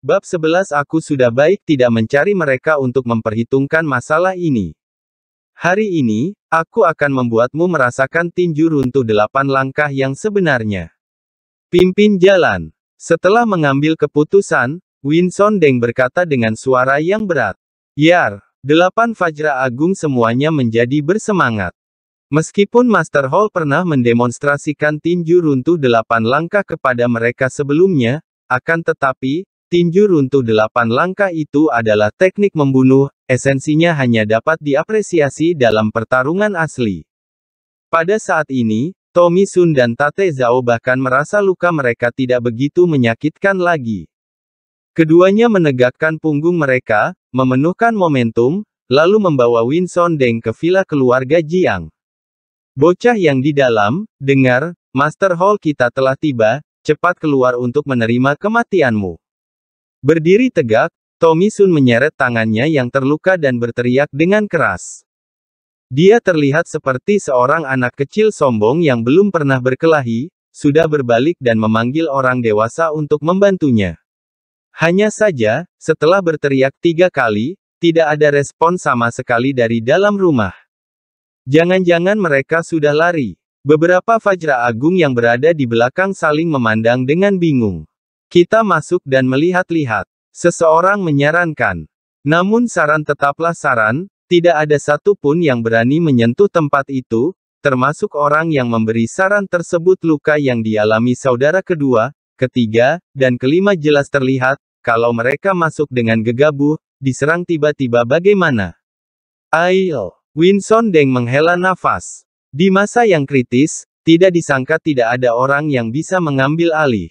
Bab 11 Aku sudah baik tidak mencari mereka untuk memperhitungkan masalah ini. Hari ini, aku akan membuatmu merasakan tinju runtuh delapan langkah yang sebenarnya. Pimpin jalan. Setelah mengambil keputusan, Winson Deng berkata dengan suara yang berat. Yar, delapan Fajra Agung semuanya menjadi bersemangat. Meskipun Master Hall pernah mendemonstrasikan tinju runtuh delapan langkah kepada mereka sebelumnya, akan tetapi, Tinju runtuh delapan langkah itu adalah teknik membunuh, esensinya hanya dapat diapresiasi dalam pertarungan asli. Pada saat ini, Tommy Sun dan Tate Zhao bahkan merasa luka mereka tidak begitu menyakitkan lagi. Keduanya menegakkan punggung mereka, memenuhkan momentum, lalu membawa Winson Deng ke villa keluarga Jiang. Bocah yang di dalam, dengar, Master Hall kita telah tiba, cepat keluar untuk menerima kematianmu. Berdiri tegak, Tommy Sun menyeret tangannya yang terluka dan berteriak dengan keras. Dia terlihat seperti seorang anak kecil sombong yang belum pernah berkelahi, sudah berbalik dan memanggil orang dewasa untuk membantunya. Hanya saja, setelah berteriak tiga kali, tidak ada respon sama sekali dari dalam rumah. Jangan-jangan mereka sudah lari. Beberapa Fajra Agung yang berada di belakang saling memandang dengan bingung. Kita masuk dan melihat-lihat. Seseorang menyarankan. Namun saran tetaplah saran, tidak ada satupun yang berani menyentuh tempat itu, termasuk orang yang memberi saran tersebut luka yang dialami saudara kedua, ketiga, dan kelima jelas terlihat, kalau mereka masuk dengan gegabah, diserang tiba-tiba bagaimana? Ail, Winson Deng menghela nafas. Di masa yang kritis, tidak disangka tidak ada orang yang bisa mengambil alih.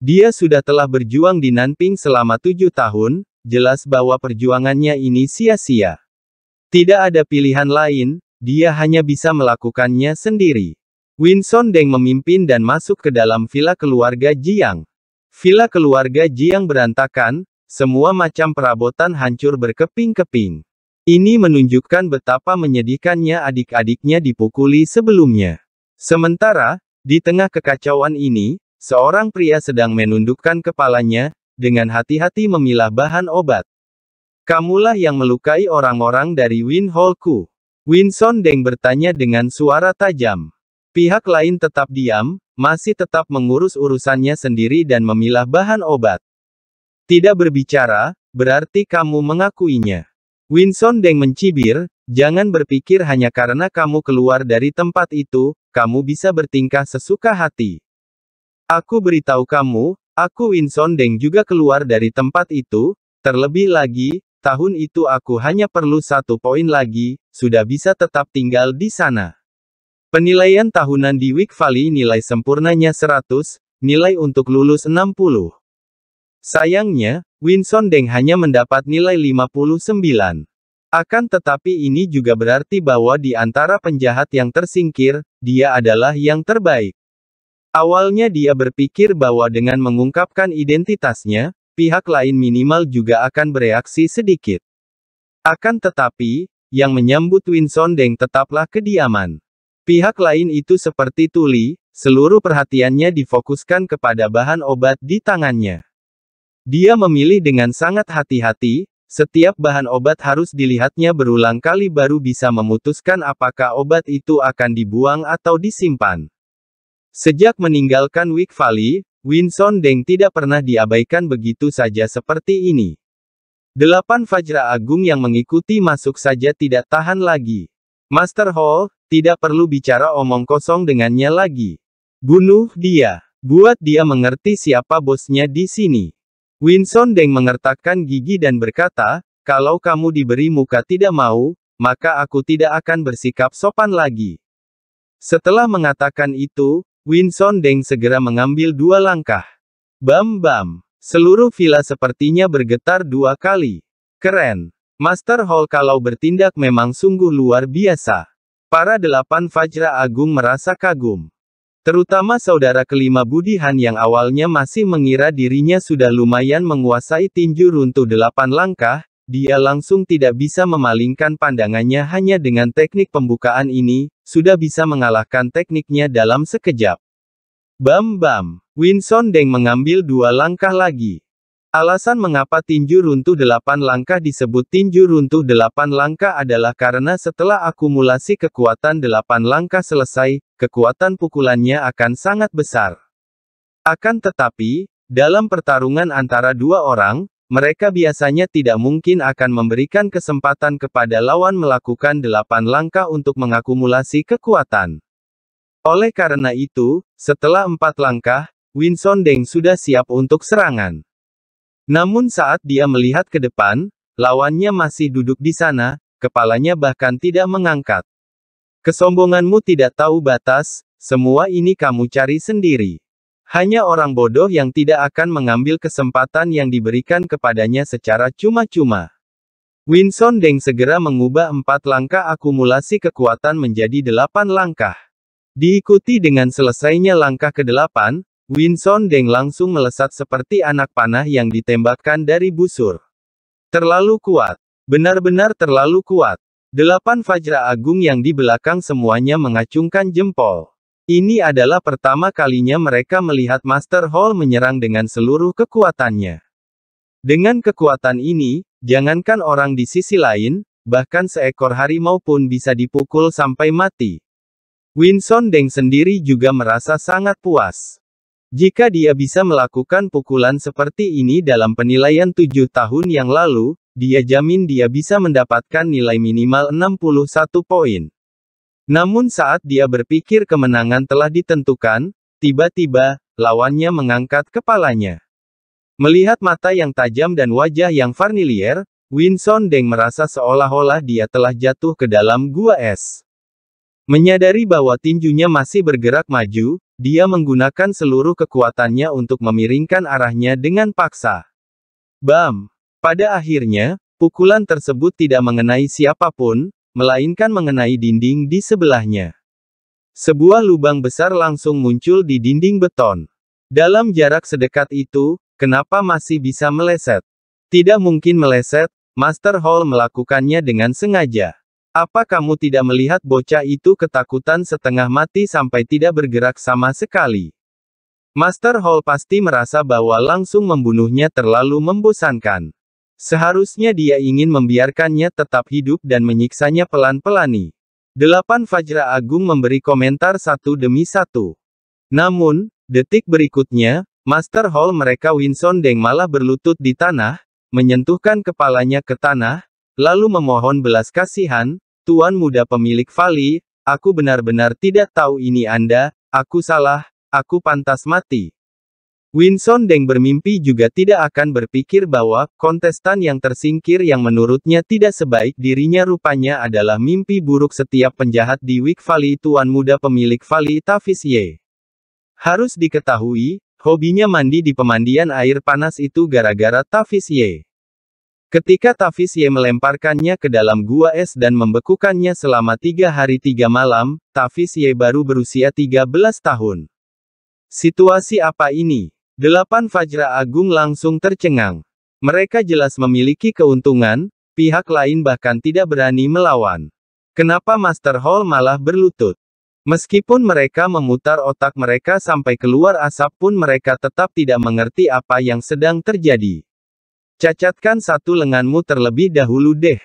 Dia sudah telah berjuang di Nanping selama tujuh tahun, jelas bahwa perjuangannya ini sia-sia. Tidak ada pilihan lain, dia hanya bisa melakukannya sendiri. Winson Deng memimpin dan masuk ke dalam villa keluarga Jiang. Villa keluarga Jiang berantakan, semua macam perabotan hancur berkeping-keping. Ini menunjukkan betapa menyedihkannya adik-adiknya dipukuli sebelumnya. Sementara, di tengah kekacauan ini, Seorang pria sedang menundukkan kepalanya, dengan hati-hati memilah bahan obat. Kamulah yang melukai orang-orang dari Win Holku. Winson Deng bertanya dengan suara tajam. Pihak lain tetap diam, masih tetap mengurus urusannya sendiri dan memilah bahan obat. Tidak berbicara, berarti kamu mengakuinya. Winson Deng mencibir, jangan berpikir hanya karena kamu keluar dari tempat itu, kamu bisa bertingkah sesuka hati. Aku beritahu kamu, aku Winson Deng juga keluar dari tempat itu, terlebih lagi, tahun itu aku hanya perlu satu poin lagi, sudah bisa tetap tinggal di sana. Penilaian tahunan di Week Valley nilai sempurnanya 100, nilai untuk lulus 60. Sayangnya, Winson Deng hanya mendapat nilai 59. Akan tetapi ini juga berarti bahwa di antara penjahat yang tersingkir, dia adalah yang terbaik. Awalnya dia berpikir bahwa dengan mengungkapkan identitasnya, pihak lain minimal juga akan bereaksi sedikit. Akan tetapi, yang menyambut Deng tetaplah kediaman. Pihak lain itu seperti tuli, seluruh perhatiannya difokuskan kepada bahan obat di tangannya. Dia memilih dengan sangat hati-hati, setiap bahan obat harus dilihatnya berulang kali baru bisa memutuskan apakah obat itu akan dibuang atau disimpan. Sejak meninggalkan Wick Valley, Winson Deng tidak pernah diabaikan begitu saja seperti ini. Delapan Fajra Agung yang mengikuti masuk saja tidak tahan lagi. Master Hall, tidak perlu bicara omong kosong dengannya lagi. Bunuh dia. Buat dia mengerti siapa bosnya di sini. Winson Deng mengertakkan gigi dan berkata, kalau kamu diberi muka tidak mau, maka aku tidak akan bersikap sopan lagi. Setelah mengatakan itu, Winson Deng segera mengambil dua langkah. Bam-bam. Seluruh villa sepertinya bergetar dua kali. Keren. Master Hall kalau bertindak memang sungguh luar biasa. Para delapan Fajra Agung merasa kagum. Terutama saudara kelima Budihan yang awalnya masih mengira dirinya sudah lumayan menguasai tinju runtuh delapan langkah, dia langsung tidak bisa memalingkan pandangannya hanya dengan teknik pembukaan ini, sudah bisa mengalahkan tekniknya dalam sekejap. Bam bam, Winson Deng mengambil dua langkah lagi. Alasan mengapa tinju runtuh delapan langkah disebut tinju runtuh delapan langkah adalah karena setelah akumulasi kekuatan delapan langkah selesai, kekuatan pukulannya akan sangat besar. Akan tetapi, dalam pertarungan antara dua orang, mereka biasanya tidak mungkin akan memberikan kesempatan kepada lawan melakukan delapan langkah untuk mengakumulasi kekuatan. Oleh karena itu, setelah empat langkah, Winson Deng sudah siap untuk serangan. Namun saat dia melihat ke depan, lawannya masih duduk di sana, kepalanya bahkan tidak mengangkat. Kesombonganmu tidak tahu batas, semua ini kamu cari sendiri. Hanya orang bodoh yang tidak akan mengambil kesempatan yang diberikan kepadanya secara cuma-cuma. Winson Deng segera mengubah empat langkah akumulasi kekuatan menjadi delapan langkah. Diikuti dengan selesainya langkah ke-8, Winson Deng langsung melesat seperti anak panah yang ditembakkan dari busur. Terlalu kuat. Benar-benar terlalu kuat. Delapan Fajra Agung yang di belakang semuanya mengacungkan jempol. Ini adalah pertama kalinya mereka melihat Master Hall menyerang dengan seluruh kekuatannya. Dengan kekuatan ini, jangankan orang di sisi lain, bahkan seekor harimau pun bisa dipukul sampai mati. Winson Deng sendiri juga merasa sangat puas. Jika dia bisa melakukan pukulan seperti ini dalam penilaian tujuh tahun yang lalu, dia jamin dia bisa mendapatkan nilai minimal 61 poin. Namun saat dia berpikir kemenangan telah ditentukan, tiba-tiba, lawannya mengangkat kepalanya. Melihat mata yang tajam dan wajah yang familiar, Winson Deng merasa seolah-olah dia telah jatuh ke dalam gua es. Menyadari bahwa tinjunya masih bergerak maju, dia menggunakan seluruh kekuatannya untuk memiringkan arahnya dengan paksa. Bam! Pada akhirnya, pukulan tersebut tidak mengenai siapapun, melainkan mengenai dinding di sebelahnya. Sebuah lubang besar langsung muncul di dinding beton. Dalam jarak sedekat itu, kenapa masih bisa meleset? Tidak mungkin meleset, Master Hall melakukannya dengan sengaja. Apa kamu tidak melihat bocah itu ketakutan setengah mati sampai tidak bergerak sama sekali? Master Hall pasti merasa bahwa langsung membunuhnya terlalu membosankan. Seharusnya dia ingin membiarkannya tetap hidup dan menyiksanya pelan-pelani. Delapan Fajra Agung memberi komentar satu demi satu. Namun, detik berikutnya, Master Hall mereka Winson Deng malah berlutut di tanah, menyentuhkan kepalanya ke tanah, lalu memohon belas kasihan, Tuan muda pemilik Vali, aku benar-benar tidak tahu ini Anda, aku salah, aku pantas mati. Winson Deng bermimpi juga tidak akan berpikir bahwa kontestan yang tersingkir yang menurutnya tidak sebaik dirinya rupanya adalah mimpi buruk setiap penjahat di Wick Valley tuan muda pemilik Valley Tavis Ye. Harus diketahui, hobinya mandi di pemandian air panas itu gara-gara Tavis Ye. Ketika Tavis Ye melemparkannya ke dalam gua es dan membekukannya selama tiga hari tiga malam, Tavis Ye baru berusia 13 tahun. Situasi apa ini? Delapan Fajra Agung langsung tercengang. Mereka jelas memiliki keuntungan, pihak lain bahkan tidak berani melawan. Kenapa Master Hall malah berlutut? Meskipun mereka memutar otak mereka sampai keluar asap pun mereka tetap tidak mengerti apa yang sedang terjadi. Cacatkan satu lenganmu terlebih dahulu deh.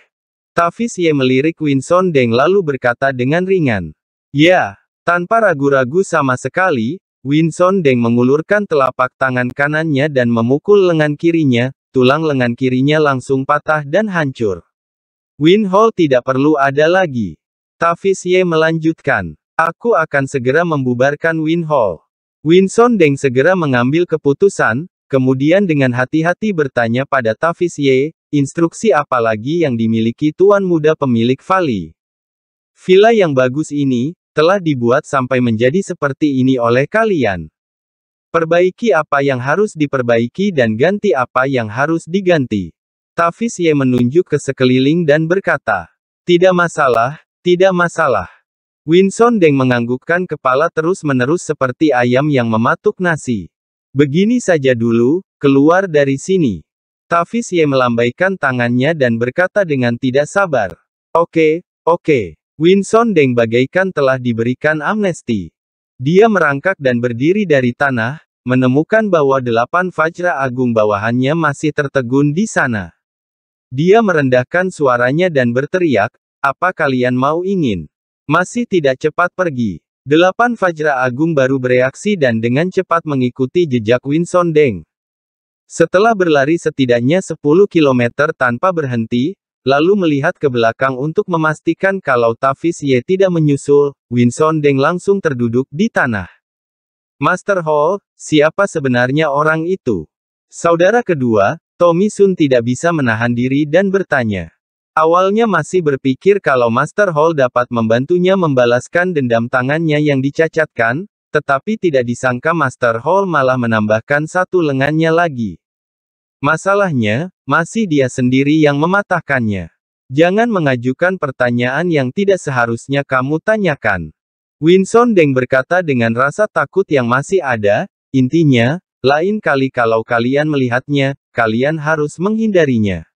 Tafis Ye melirik Winson Deng lalu berkata dengan ringan. Ya, tanpa ragu-ragu sama sekali, Winson Deng mengulurkan telapak tangan kanannya dan memukul lengan kirinya, tulang lengan kirinya langsung patah dan hancur. Win Hall tidak perlu ada lagi. Tavis Ye melanjutkan. Aku akan segera membubarkan Win Hall. Winson Deng segera mengambil keputusan, kemudian dengan hati-hati bertanya pada Tavis Ye, instruksi apa lagi yang dimiliki tuan muda pemilik Vali. Villa yang bagus ini, telah dibuat sampai menjadi seperti ini oleh kalian. Perbaiki apa yang harus diperbaiki dan ganti apa yang harus diganti. Tafis Ye menunjuk ke sekeliling dan berkata, Tidak masalah, tidak masalah. Winson Deng menganggukkan kepala terus-menerus seperti ayam yang mematuk nasi. Begini saja dulu, keluar dari sini. Tafis Ye melambaikan tangannya dan berkata dengan tidak sabar. Oke, okay, oke. Okay. Winson Deng bagaikan telah diberikan amnesti. Dia merangkak dan berdiri dari tanah, menemukan bahwa delapan Fajra Agung bawahannya masih tertegun di sana. Dia merendahkan suaranya dan berteriak, apa kalian mau ingin? Masih tidak cepat pergi. Delapan Fajra Agung baru bereaksi dan dengan cepat mengikuti jejak Winson Deng. Setelah berlari setidaknya 10 km tanpa berhenti, Lalu melihat ke belakang untuk memastikan kalau Tavis Ye tidak menyusul, Winson Deng langsung terduduk di tanah. Master Hall, siapa sebenarnya orang itu? Saudara kedua, Tommy Sun tidak bisa menahan diri dan bertanya. Awalnya masih berpikir kalau Master Hall dapat membantunya membalaskan dendam tangannya yang dicacatkan, tetapi tidak disangka Master Hall malah menambahkan satu lengannya lagi. Masalahnya, masih dia sendiri yang mematahkannya. Jangan mengajukan pertanyaan yang tidak seharusnya kamu tanyakan. Winson Deng berkata dengan rasa takut yang masih ada, intinya, lain kali kalau kalian melihatnya, kalian harus menghindarinya.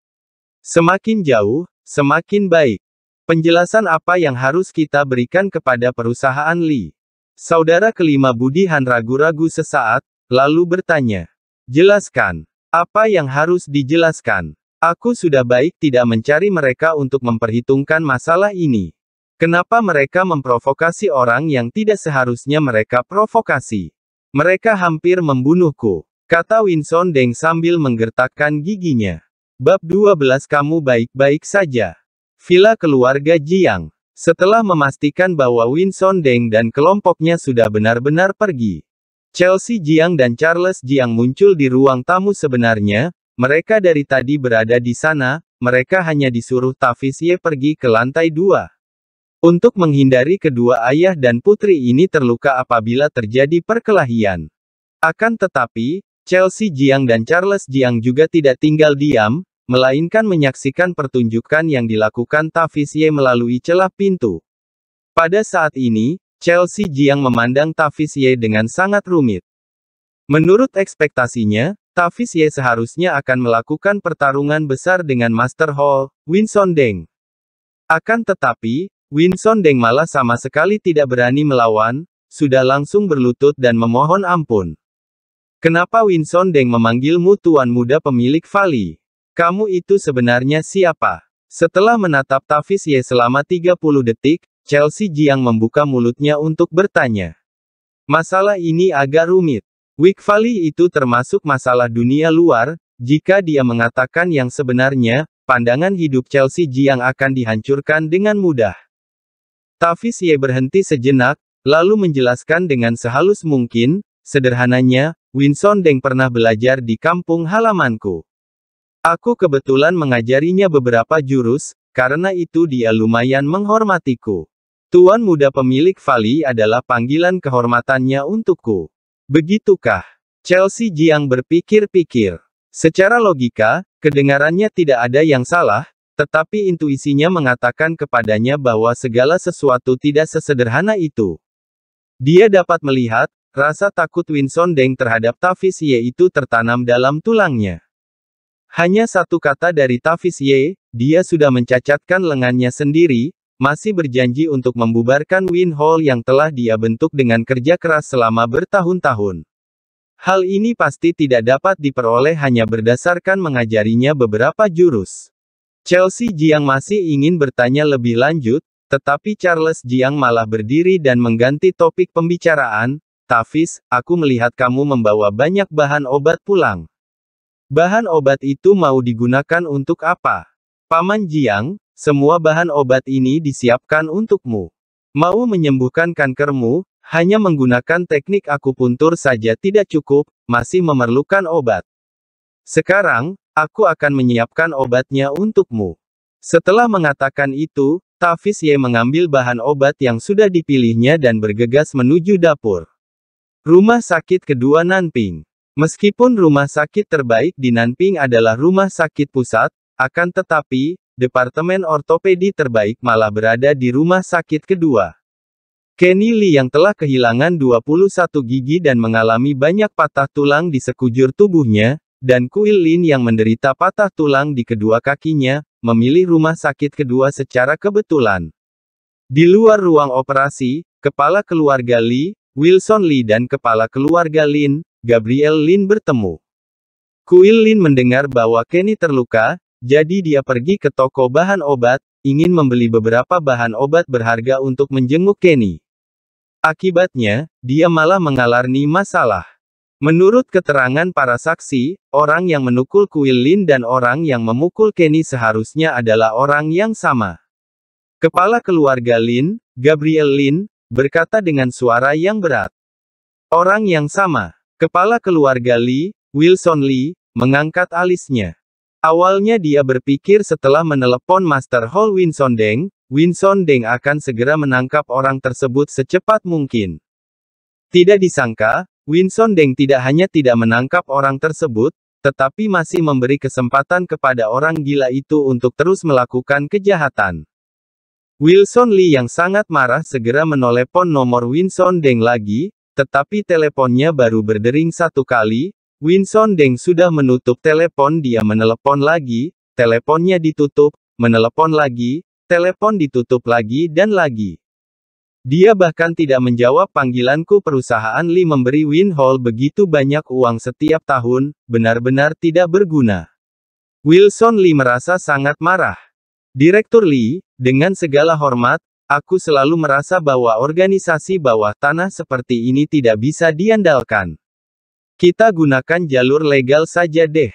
Semakin jauh, semakin baik. Penjelasan apa yang harus kita berikan kepada perusahaan Li? Saudara kelima Budi Han ragu-ragu sesaat, lalu bertanya. Jelaskan. Apa yang harus dijelaskan? Aku sudah baik tidak mencari mereka untuk memperhitungkan masalah ini. Kenapa mereka memprovokasi orang yang tidak seharusnya mereka provokasi? Mereka hampir membunuhku, kata Winson Deng sambil menggertakkan giginya. Bab 12 Kamu baik-baik saja. Villa keluarga Jiang. Setelah memastikan bahwa Winson Deng dan kelompoknya sudah benar-benar pergi, Chelsea Jiang dan Charles Jiang muncul di ruang tamu sebenarnya, mereka dari tadi berada di sana, mereka hanya disuruh Tafis Ye pergi ke lantai dua. Untuk menghindari kedua ayah dan putri ini terluka apabila terjadi perkelahian. Akan tetapi, Chelsea Jiang dan Charles Jiang juga tidak tinggal diam, melainkan menyaksikan pertunjukan yang dilakukan Tafis Ye melalui celah pintu. Pada saat ini, Chelsea Jiang memandang Tavis Ye dengan sangat rumit. Menurut ekspektasinya, Tavis Ye seharusnya akan melakukan pertarungan besar dengan Master Hall, Winson Deng. Akan tetapi, Winson Deng malah sama sekali tidak berani melawan, sudah langsung berlutut dan memohon ampun. Kenapa Winson Deng memanggilmu tuan muda pemilik Vali? Kamu itu sebenarnya siapa? Setelah menatap Tavis Ye selama 30 detik, Chelsea Jiang membuka mulutnya untuk bertanya. Masalah ini agak rumit. Weak Valley itu termasuk masalah dunia luar, jika dia mengatakan yang sebenarnya, pandangan hidup Chelsea Jiang akan dihancurkan dengan mudah. Tafis Ye berhenti sejenak, lalu menjelaskan dengan sehalus mungkin, sederhananya, Winson Deng pernah belajar di kampung halamanku. Aku kebetulan mengajarinya beberapa jurus, karena itu dia lumayan menghormatiku. Tuan muda pemilik Vali adalah panggilan kehormatannya untukku. Begitukah? Chelsea Jiang berpikir-pikir. Secara logika, kedengarannya tidak ada yang salah, tetapi intuisinya mengatakan kepadanya bahwa segala sesuatu tidak sesederhana itu. Dia dapat melihat, rasa takut Winson Deng terhadap Tavis Ye itu tertanam dalam tulangnya. Hanya satu kata dari Tavis Ye, dia sudah mencacatkan lengannya sendiri, masih berjanji untuk membubarkan Win Hall yang telah dia bentuk dengan kerja keras selama bertahun-tahun. Hal ini pasti tidak dapat diperoleh hanya berdasarkan mengajarinya beberapa jurus. Chelsea Jiang masih ingin bertanya lebih lanjut, tetapi Charles Jiang malah berdiri dan mengganti topik pembicaraan, Tafis, aku melihat kamu membawa banyak bahan obat pulang. Bahan obat itu mau digunakan untuk apa? Paman Jiang, semua bahan obat ini disiapkan untukmu. Mau menyembuhkan kankermu, hanya menggunakan teknik akupuntur saja tidak cukup, masih memerlukan obat. Sekarang, aku akan menyiapkan obatnya untukmu. Setelah mengatakan itu, Tafis Ye mengambil bahan obat yang sudah dipilihnya dan bergegas menuju dapur. Rumah sakit kedua Nanping. Meskipun rumah sakit terbaik di Nanping adalah rumah sakit pusat, akan tetapi, Departemen Ortopedi terbaik malah berada di rumah sakit kedua. Kenny Lee yang telah kehilangan 21 gigi dan mengalami banyak patah tulang di sekujur tubuhnya, dan Kuil Lin yang menderita patah tulang di kedua kakinya, memilih rumah sakit kedua secara kebetulan. Di luar ruang operasi, kepala keluarga Lee, Wilson Lee dan kepala keluarga Lin, Gabriel Lin bertemu. Kuil Lin mendengar bahwa Kenny terluka, jadi dia pergi ke toko bahan obat, ingin membeli beberapa bahan obat berharga untuk menjenguk Kenny. Akibatnya, dia malah mengalami masalah. Menurut keterangan para saksi, orang yang menukul kuil Lin dan orang yang memukul Kenny seharusnya adalah orang yang sama. Kepala keluarga Lin, Gabriel Lin, berkata dengan suara yang berat. Orang yang sama, kepala keluarga Lee, Wilson Lee, mengangkat alisnya. Awalnya dia berpikir setelah menelepon Master Hall Winson Deng, Winson Deng akan segera menangkap orang tersebut secepat mungkin. Tidak disangka, Winson Deng tidak hanya tidak menangkap orang tersebut, tetapi masih memberi kesempatan kepada orang gila itu untuk terus melakukan kejahatan. Wilson Lee yang sangat marah segera menelepon nomor Winson Deng lagi, tetapi teleponnya baru berdering satu kali, Winson Deng sudah menutup telepon dia menelepon lagi, teleponnya ditutup, menelepon lagi, telepon ditutup lagi dan lagi. Dia bahkan tidak menjawab panggilanku perusahaan Li memberi Win Hall begitu banyak uang setiap tahun, benar-benar tidak berguna. Wilson Lee merasa sangat marah. Direktur Lee, dengan segala hormat, aku selalu merasa bahwa organisasi bawah tanah seperti ini tidak bisa diandalkan. Kita gunakan jalur legal saja deh.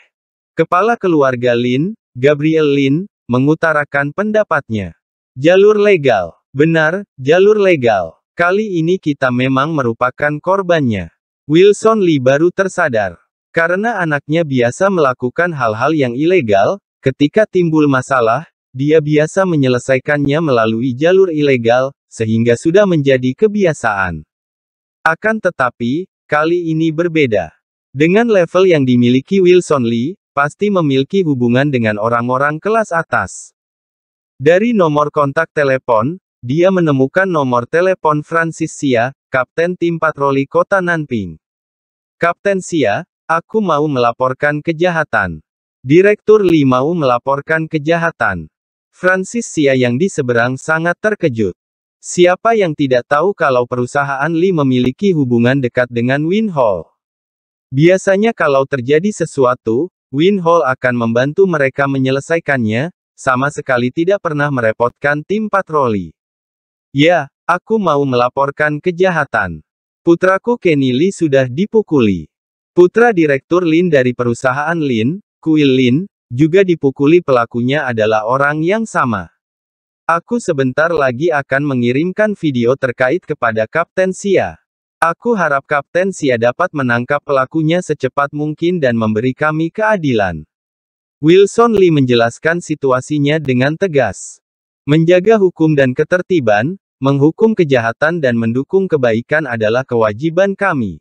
Kepala keluarga Lin, Gabriel Lin, mengutarakan pendapatnya. Jalur legal. Benar, jalur legal. Kali ini kita memang merupakan korbannya. Wilson Lee baru tersadar. Karena anaknya biasa melakukan hal-hal yang ilegal, ketika timbul masalah, dia biasa menyelesaikannya melalui jalur ilegal, sehingga sudah menjadi kebiasaan. Akan tetapi, kali ini berbeda. Dengan level yang dimiliki Wilson Lee, pasti memiliki hubungan dengan orang-orang kelas atas. Dari nomor kontak telepon, dia menemukan nomor telepon Francis Sia, Kapten Tim Patroli Kota Nanping. Kapten Sia, aku mau melaporkan kejahatan. Direktur Li mau melaporkan kejahatan. Francis Sia yang di seberang sangat terkejut. Siapa yang tidak tahu kalau perusahaan Li memiliki hubungan dekat dengan Win Hall? Biasanya kalau terjadi sesuatu, Win Hall akan membantu mereka menyelesaikannya, sama sekali tidak pernah merepotkan tim patroli. Ya, aku mau melaporkan kejahatan. Putraku Kenny Lee sudah dipukuli. Putra Direktur Lin dari perusahaan Lin, Kuil Lin, juga dipukuli pelakunya adalah orang yang sama. Aku sebentar lagi akan mengirimkan video terkait kepada Kapten Sia. Aku harap Kapten Sia dapat menangkap pelakunya secepat mungkin dan memberi kami keadilan. Wilson Lee menjelaskan situasinya dengan tegas. Menjaga hukum dan ketertiban, menghukum kejahatan dan mendukung kebaikan adalah kewajiban kami.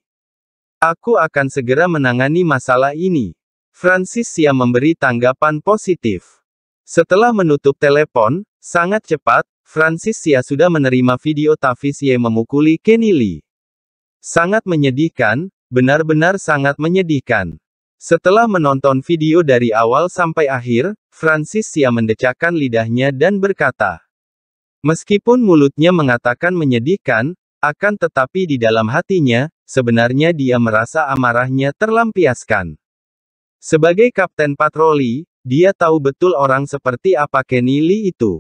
Aku akan segera menangani masalah ini. Francis Sia memberi tanggapan positif. Setelah menutup telepon, Sangat cepat, Francis Sia sudah menerima video Tavis Ye memukuli Kenny Lee. Sangat menyedihkan, benar-benar sangat menyedihkan. Setelah menonton video dari awal sampai akhir, Francis Sia mendecakkan lidahnya dan berkata, Meskipun mulutnya mengatakan menyedihkan, akan tetapi di dalam hatinya, sebenarnya dia merasa amarahnya terlampiaskan. Sebagai kapten patroli, dia tahu betul orang seperti apa Kenny Lee itu.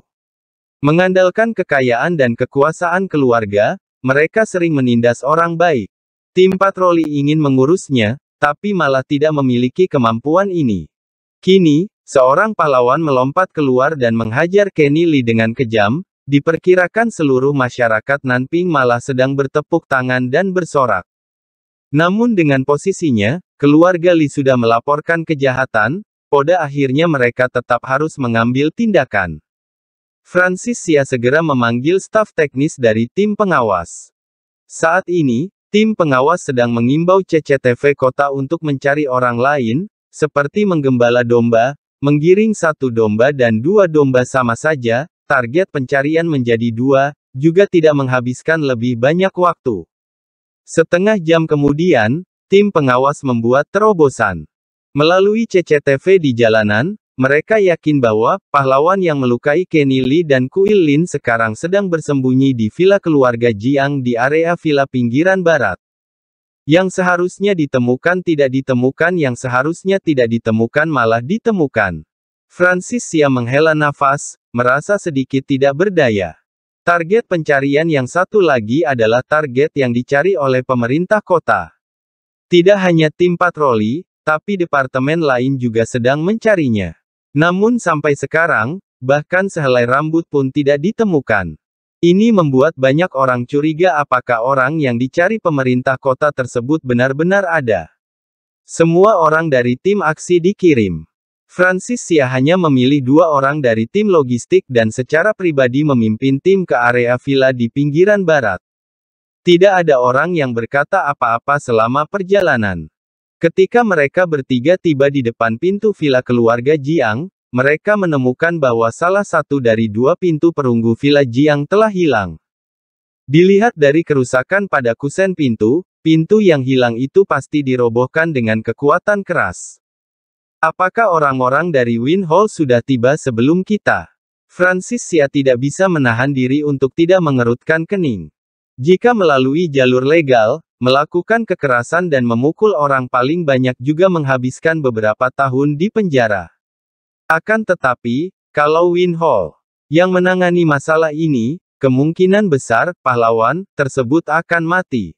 Mengandalkan kekayaan dan kekuasaan keluarga, mereka sering menindas orang baik. Tim patroli ingin mengurusnya, tapi malah tidak memiliki kemampuan ini. Kini, seorang pahlawan melompat keluar dan menghajar Kenny Lee dengan kejam, diperkirakan seluruh masyarakat Nanping malah sedang bertepuk tangan dan bersorak. Namun dengan posisinya, keluarga Lee sudah melaporkan kejahatan, pada akhirnya mereka tetap harus mengambil tindakan. Francis Sia segera memanggil staf teknis dari tim pengawas. Saat ini, tim pengawas sedang mengimbau CCTV kota untuk mencari orang lain, seperti menggembala domba, menggiring satu domba dan dua domba sama saja, target pencarian menjadi dua, juga tidak menghabiskan lebih banyak waktu. Setengah jam kemudian, tim pengawas membuat terobosan. Melalui CCTV di jalanan, mereka yakin bahwa, pahlawan yang melukai Kenny Lee dan Kuil Lin sekarang sedang bersembunyi di villa keluarga Jiang di area villa pinggiran barat. Yang seharusnya ditemukan tidak ditemukan yang seharusnya tidak ditemukan malah ditemukan. Francis Sia menghela nafas, merasa sedikit tidak berdaya. Target pencarian yang satu lagi adalah target yang dicari oleh pemerintah kota. Tidak hanya tim patroli, tapi departemen lain juga sedang mencarinya. Namun sampai sekarang, bahkan sehelai rambut pun tidak ditemukan. Ini membuat banyak orang curiga apakah orang yang dicari pemerintah kota tersebut benar-benar ada. Semua orang dari tim aksi dikirim. Francis Sia hanya memilih dua orang dari tim logistik dan secara pribadi memimpin tim ke area villa di pinggiran barat. Tidak ada orang yang berkata apa-apa selama perjalanan. Ketika mereka bertiga tiba di depan pintu villa keluarga Jiang, mereka menemukan bahwa salah satu dari dua pintu perunggu villa Jiang telah hilang. Dilihat dari kerusakan pada kusen pintu, pintu yang hilang itu pasti dirobohkan dengan kekuatan keras. Apakah orang-orang dari Win Hall sudah tiba sebelum kita? Francis Sia tidak bisa menahan diri untuk tidak mengerutkan kening. Jika melalui jalur legal, melakukan kekerasan dan memukul orang paling banyak juga menghabiskan beberapa tahun di penjara. Akan tetapi, kalau Win Hall yang menangani masalah ini, kemungkinan besar pahlawan tersebut akan mati.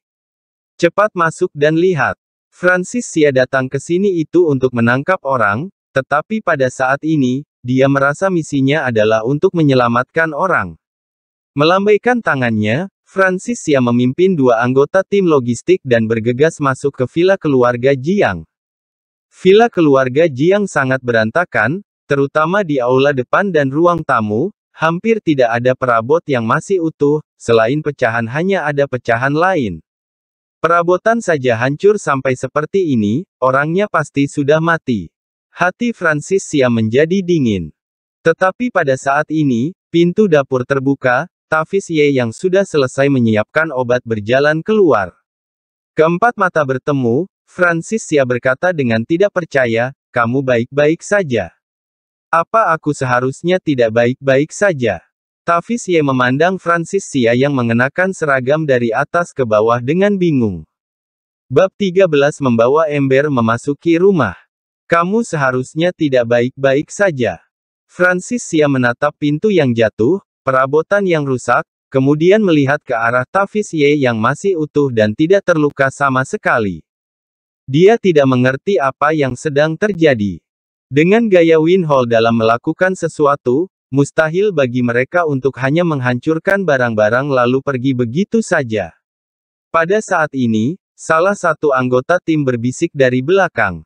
Cepat masuk dan lihat. Francis Sia datang ke sini itu untuk menangkap orang, tetapi pada saat ini, dia merasa misinya adalah untuk menyelamatkan orang. Melambaikan tangannya, Francis Xia memimpin dua anggota tim logistik dan bergegas masuk ke villa keluarga Jiang. Villa keluarga Jiang sangat berantakan, terutama di aula depan dan ruang tamu, hampir tidak ada perabot yang masih utuh, selain pecahan hanya ada pecahan lain. Perabotan saja hancur sampai seperti ini, orangnya pasti sudah mati. Hati Francis yang menjadi dingin. Tetapi pada saat ini, pintu dapur terbuka, Tafis Ye yang sudah selesai menyiapkan obat berjalan keluar. Keempat mata bertemu, Francis Sia berkata dengan tidak percaya, kamu baik-baik saja. Apa aku seharusnya tidak baik-baik saja? Tafis Ye memandang Francis Sia yang mengenakan seragam dari atas ke bawah dengan bingung. Bab 13 membawa ember memasuki rumah. Kamu seharusnya tidak baik-baik saja. Francis Sia menatap pintu yang jatuh, perabotan yang rusak, kemudian melihat ke arah Tafis Ye yang masih utuh dan tidak terluka sama sekali. Dia tidak mengerti apa yang sedang terjadi. Dengan gaya Winhol dalam melakukan sesuatu, mustahil bagi mereka untuk hanya menghancurkan barang-barang lalu pergi begitu saja. Pada saat ini, salah satu anggota tim berbisik dari belakang.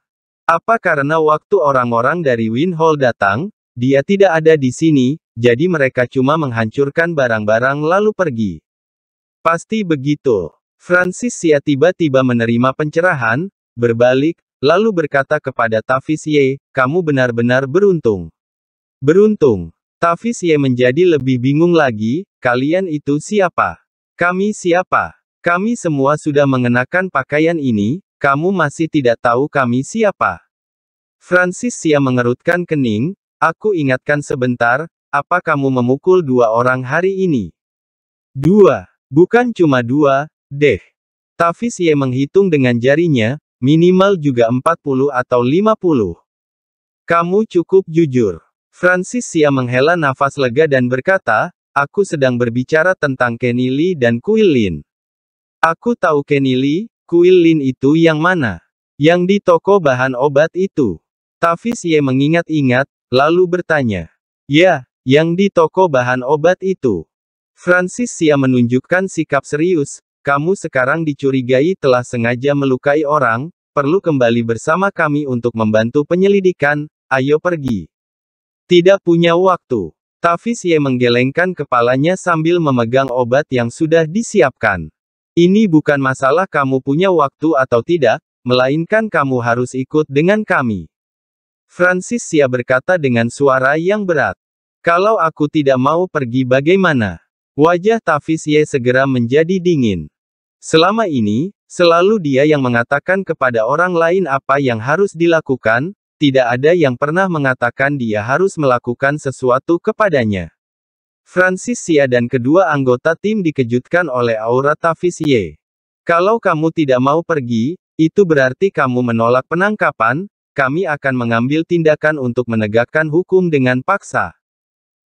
Apa karena waktu orang-orang dari Winhol datang, dia tidak ada di sini, jadi mereka cuma menghancurkan barang-barang lalu pergi. Pasti begitu. Francis Sia tiba-tiba menerima pencerahan, berbalik, lalu berkata kepada Tafis Ye, kamu benar-benar beruntung. Beruntung. Tafis Ye menjadi lebih bingung lagi, kalian itu siapa? Kami siapa? Kami semua sudah mengenakan pakaian ini, kamu masih tidak tahu kami siapa. Francis Sia mengerutkan kening, Aku ingatkan sebentar, apa kamu memukul dua orang hari ini? Dua, bukan cuma dua, deh. Tafis Ye menghitung dengan jarinya, minimal juga empat puluh atau lima puluh. Kamu cukup jujur. Francis Sia menghela nafas lega dan berkata, aku sedang berbicara tentang Kenny Lee dan Lin. Aku tahu Kenny Lee, Lin itu yang mana? Yang di toko bahan obat itu. Tafis Ye mengingat-ingat, Lalu bertanya, Ya, yang di toko bahan obat itu. Francis Sia menunjukkan sikap serius, kamu sekarang dicurigai telah sengaja melukai orang, perlu kembali bersama kami untuk membantu penyelidikan, ayo pergi. Tidak punya waktu. Tafis Ye menggelengkan kepalanya sambil memegang obat yang sudah disiapkan. Ini bukan masalah kamu punya waktu atau tidak, melainkan kamu harus ikut dengan kami. Francis Sia berkata dengan suara yang berat. Kalau aku tidak mau pergi bagaimana? Wajah Tafis Ye segera menjadi dingin. Selama ini, selalu dia yang mengatakan kepada orang lain apa yang harus dilakukan, tidak ada yang pernah mengatakan dia harus melakukan sesuatu kepadanya. Francis Sia dan kedua anggota tim dikejutkan oleh aura Tafis Ye. Kalau kamu tidak mau pergi, itu berarti kamu menolak penangkapan, kami akan mengambil tindakan untuk menegakkan hukum dengan paksa.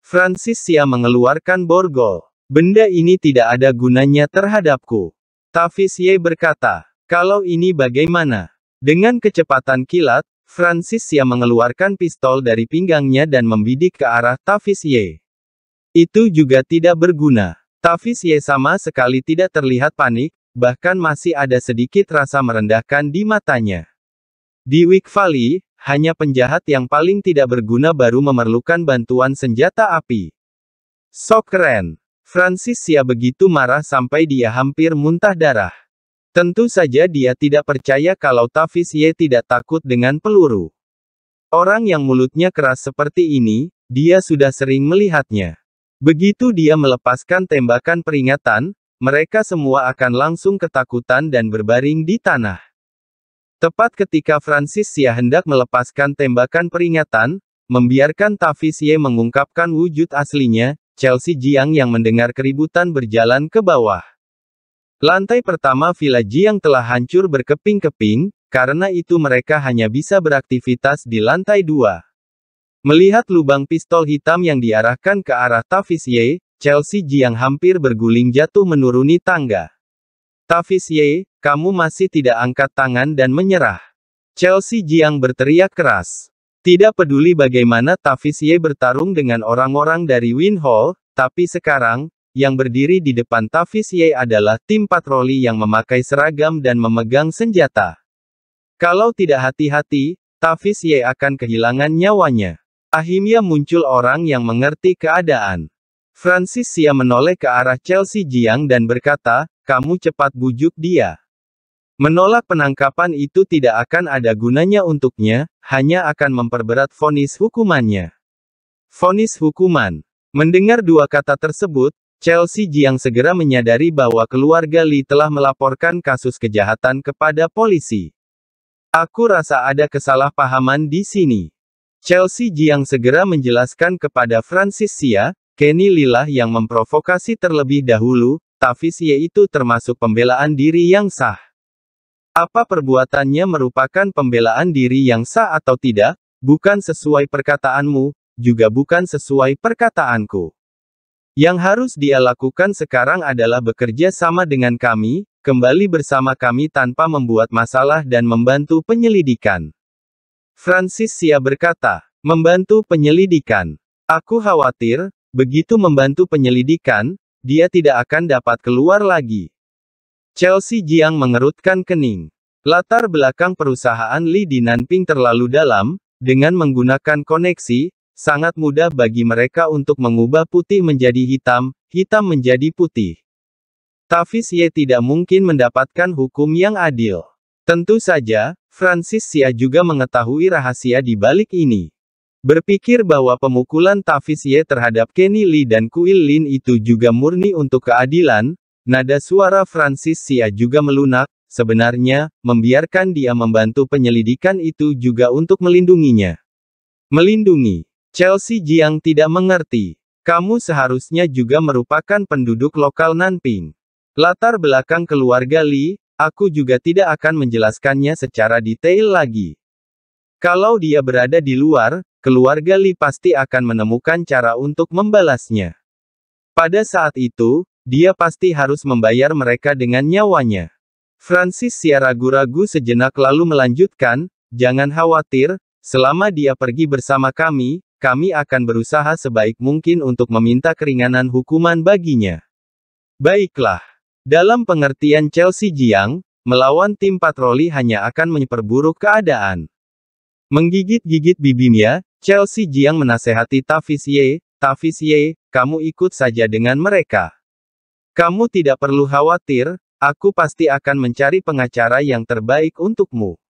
Francis Sia mengeluarkan borgol. Benda ini tidak ada gunanya terhadapku. Tafis Ye berkata, kalau ini bagaimana? Dengan kecepatan kilat, Francis Sia mengeluarkan pistol dari pinggangnya dan membidik ke arah Tafis Ye. Itu juga tidak berguna. Tafis Ye sama sekali tidak terlihat panik, bahkan masih ada sedikit rasa merendahkan di matanya. Di Wick Valley, hanya penjahat yang paling tidak berguna baru memerlukan bantuan senjata api. Sok keren. Sia ya begitu marah sampai dia hampir muntah darah. Tentu saja dia tidak percaya kalau Tavis Ye tidak takut dengan peluru. Orang yang mulutnya keras seperti ini, dia sudah sering melihatnya. Begitu dia melepaskan tembakan peringatan, mereka semua akan langsung ketakutan dan berbaring di tanah. Tepat ketika Francis Sia hendak melepaskan tembakan peringatan, membiarkan Tafis Ye mengungkapkan wujud aslinya, Chelsea Jiang yang mendengar keributan berjalan ke bawah. Lantai pertama Villa Jiang telah hancur berkeping-keping, karena itu mereka hanya bisa beraktivitas di lantai dua. Melihat lubang pistol hitam yang diarahkan ke arah Tavis Ye, Chelsea Jiang hampir berguling jatuh menuruni tangga. Tafis Ye, kamu masih tidak angkat tangan dan menyerah. Chelsea Jiang berteriak keras. Tidak peduli bagaimana Tavis Ye bertarung dengan orang-orang dari Win Hall, tapi sekarang, yang berdiri di depan Tavis Ye adalah tim patroli yang memakai seragam dan memegang senjata. Kalau tidak hati-hati, Tavis Ye akan kehilangan nyawanya. Akhirnya muncul orang yang mengerti keadaan. Francis Sia menoleh ke arah Chelsea Jiang dan berkata, kamu cepat bujuk dia. Menolak penangkapan itu tidak akan ada gunanya untuknya, hanya akan memperberat vonis hukumannya. Vonis hukuman. Mendengar dua kata tersebut, Chelsea Jiang segera menyadari bahwa keluarga Li telah melaporkan kasus kejahatan kepada polisi. Aku rasa ada kesalahpahaman di sini. Chelsea Jiang segera menjelaskan kepada Francis Sia, Kenny Lilah yang memprovokasi terlebih dahulu, Tafis yaitu termasuk pembelaan diri yang sah. Apa perbuatannya merupakan pembelaan diri yang sah atau tidak, bukan sesuai perkataanmu, juga bukan sesuai perkataanku. Yang harus dia lakukan sekarang adalah bekerja sama dengan kami, kembali bersama kami tanpa membuat masalah dan membantu penyelidikan. Francis Sia berkata, membantu penyelidikan. Aku khawatir, begitu membantu penyelidikan, dia tidak akan dapat keluar lagi. Chelsea Jiang mengerutkan kening. Latar belakang perusahaan Li Dinanping terlalu dalam, dengan menggunakan koneksi, sangat mudah bagi mereka untuk mengubah putih menjadi hitam, hitam menjadi putih. Tafis Ye tidak mungkin mendapatkan hukum yang adil. Tentu saja, Francis Sia juga mengetahui rahasia di balik ini. Berpikir bahwa pemukulan Tafis Ye terhadap Kenny Lee dan Kuil Lin itu juga murni untuk keadilan, Nada suara Francis Sia juga melunak, sebenarnya, membiarkan dia membantu penyelidikan itu juga untuk melindunginya. Melindungi. Chelsea Jiang tidak mengerti. Kamu seharusnya juga merupakan penduduk lokal Nanping. Latar belakang keluarga Li, aku juga tidak akan menjelaskannya secara detail lagi. Kalau dia berada di luar, keluarga Li pasti akan menemukan cara untuk membalasnya. Pada saat itu, dia pasti harus membayar mereka dengan nyawanya. Francis Sia ragu-ragu sejenak lalu melanjutkan, jangan khawatir, selama dia pergi bersama kami, kami akan berusaha sebaik mungkin untuk meminta keringanan hukuman baginya. Baiklah. Dalam pengertian Chelsea Jiang, melawan tim patroli hanya akan menyeperburuk keadaan. Menggigit-gigit bibimnya, Chelsea Jiang menasehati Tafis Ye, Tafis Ye, kamu ikut saja dengan mereka. Kamu tidak perlu khawatir, aku pasti akan mencari pengacara yang terbaik untukmu.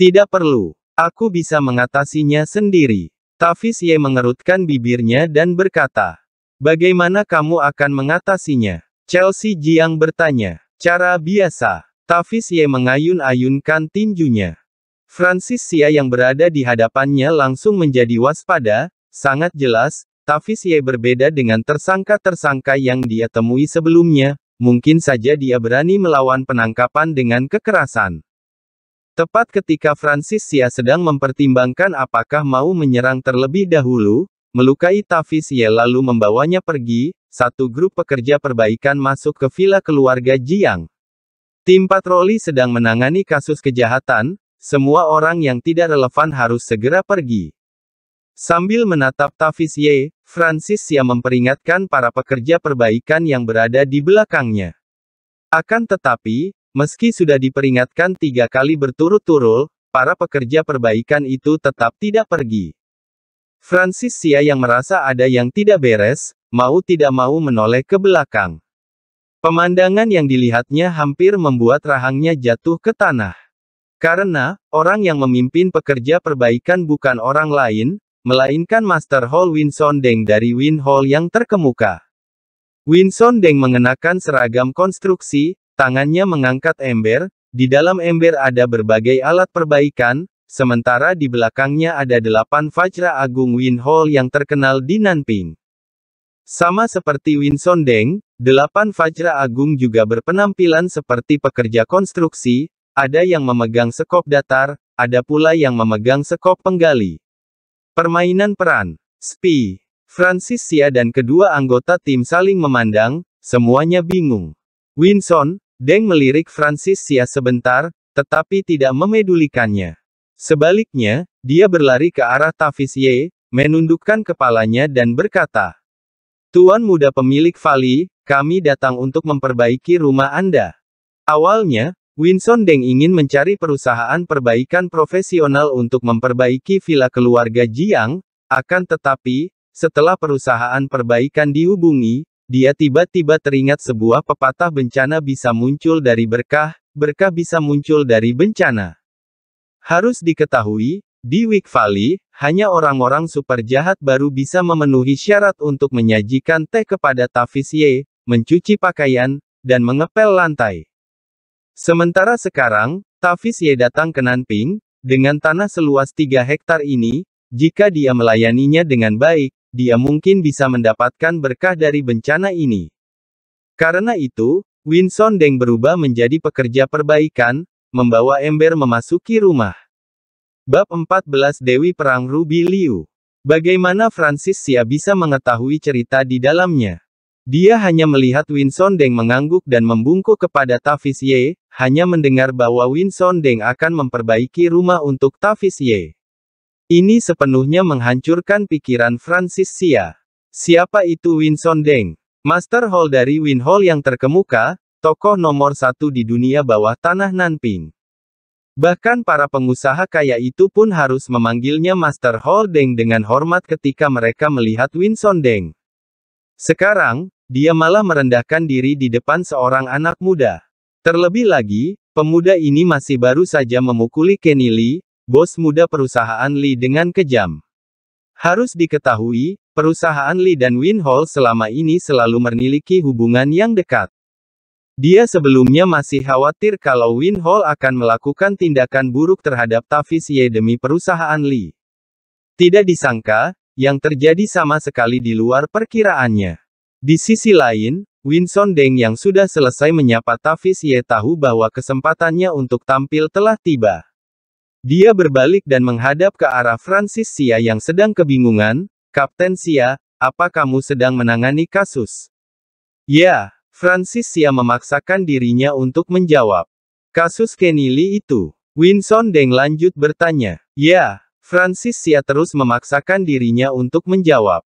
Tidak perlu, aku bisa mengatasinya sendiri. Tafis Ye mengerutkan bibirnya dan berkata, Bagaimana kamu akan mengatasinya? Chelsea Jiang bertanya. Cara biasa, Tafis Ye mengayun-ayunkan tinjunya. Francis Sia yang berada di hadapannya langsung menjadi waspada, sangat jelas, Tafis Ye berbeda dengan tersangka-tersangka yang dia temui sebelumnya, mungkin saja dia berani melawan penangkapan dengan kekerasan. Tepat ketika Francis Sia sedang mempertimbangkan apakah mau menyerang terlebih dahulu, melukai Tafis Ye lalu membawanya pergi, satu grup pekerja perbaikan masuk ke villa keluarga Jiang. Tim patroli sedang menangani kasus kejahatan, semua orang yang tidak relevan harus segera pergi. Sambil menatap Ye, Francis Sia memperingatkan para pekerja perbaikan yang berada di belakangnya. Akan tetapi, meski sudah diperingatkan tiga kali berturut-turut, para pekerja perbaikan itu tetap tidak pergi. Francis Sia yang merasa ada yang tidak beres, mau tidak mau menoleh ke belakang. Pemandangan yang dilihatnya hampir membuat rahangnya jatuh ke tanah. Karena, orang yang memimpin pekerja perbaikan bukan orang lain, melainkan Master Hall Winson Deng dari Win Hall yang terkemuka. Winson Deng mengenakan seragam konstruksi, tangannya mengangkat ember, di dalam ember ada berbagai alat perbaikan, sementara di belakangnya ada delapan Fajra Agung Win Hall yang terkenal di Nanping. Sama seperti Winson Deng, delapan Fajra Agung juga berpenampilan seperti pekerja konstruksi, ada yang memegang sekop datar, ada pula yang memegang sekop penggali. Permainan peran. Spi, Sia dan kedua anggota tim saling memandang, semuanya bingung. Winson, Deng melirik Sia sebentar, tetapi tidak memedulikannya. Sebaliknya, dia berlari ke arah Tavis Ye, menundukkan kepalanya dan berkata, Tuan muda pemilik Vali, kami datang untuk memperbaiki rumah Anda. Awalnya, Winson Deng ingin mencari perusahaan perbaikan profesional untuk memperbaiki villa keluarga Jiang, akan tetapi, setelah perusahaan perbaikan dihubungi, dia tiba-tiba teringat sebuah pepatah bencana bisa muncul dari berkah, berkah bisa muncul dari bencana. Harus diketahui, di Wick Valley, hanya orang-orang super jahat baru bisa memenuhi syarat untuk menyajikan teh kepada Tafis Ye, mencuci pakaian, dan mengepel lantai. Sementara sekarang, Tafis Ye datang ke Nanping, dengan tanah seluas 3 hektar ini, jika dia melayaninya dengan baik, dia mungkin bisa mendapatkan berkah dari bencana ini. Karena itu, Winson Deng berubah menjadi pekerja perbaikan, membawa ember memasuki rumah. Bab 14 Dewi Perang Ruby Liu Bagaimana Francis Sia bisa mengetahui cerita di dalamnya? Dia hanya melihat Winson Deng mengangguk dan membungkuk kepada Tavis Ye, hanya mendengar bahwa Winson Deng akan memperbaiki rumah untuk Tavis Ye. Ini sepenuhnya menghancurkan pikiran Francis Sia. Siapa itu Winson Deng? Master Hall dari Win Hall yang terkemuka, tokoh nomor satu di dunia bawah tanah Nanping. Bahkan para pengusaha kaya itu pun harus memanggilnya Master Hall Deng dengan hormat ketika mereka melihat Winson Deng. Sekarang, dia malah merendahkan diri di depan seorang anak muda. Terlebih lagi, pemuda ini masih baru saja memukuli Kenny Lee, bos muda perusahaan Lee dengan kejam. Harus diketahui, perusahaan Lee dan Winhall selama ini selalu memiliki hubungan yang dekat. Dia sebelumnya masih khawatir kalau Winhall akan melakukan tindakan buruk terhadap Tavis Ye demi perusahaan Lee. Tidak disangka, yang terjadi sama sekali di luar perkiraannya. Di sisi lain, Winson Deng yang sudah selesai menyapa Tafis Ye tahu bahwa kesempatannya untuk tampil telah tiba. Dia berbalik dan menghadap ke arah Francis Sia yang sedang kebingungan, Kapten Sia, apa kamu sedang menangani kasus? Ya, Francis Sia memaksakan dirinya untuk menjawab. Kasus Kenili itu. Winson Deng lanjut bertanya. Ya, Francis Sia terus memaksakan dirinya untuk menjawab.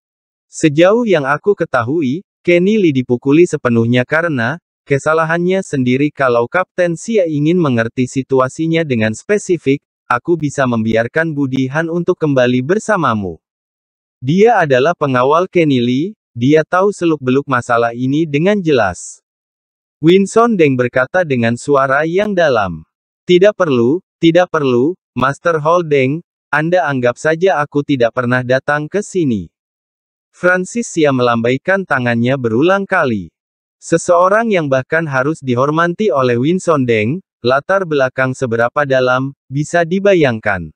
Sejauh yang aku ketahui, Kenny Lee dipukuli sepenuhnya karena, kesalahannya sendiri kalau Kapten Sia ingin mengerti situasinya dengan spesifik, aku bisa membiarkan Budi Han untuk kembali bersamamu. Dia adalah pengawal Kenny Lee, dia tahu seluk-beluk masalah ini dengan jelas. Winson Deng berkata dengan suara yang dalam. Tidak perlu, tidak perlu, Master Holdeng, anda anggap saja aku tidak pernah datang ke sini. Sia melambaikan tangannya berulang kali. Seseorang yang bahkan harus dihormati oleh Winson Deng, latar belakang seberapa dalam, bisa dibayangkan.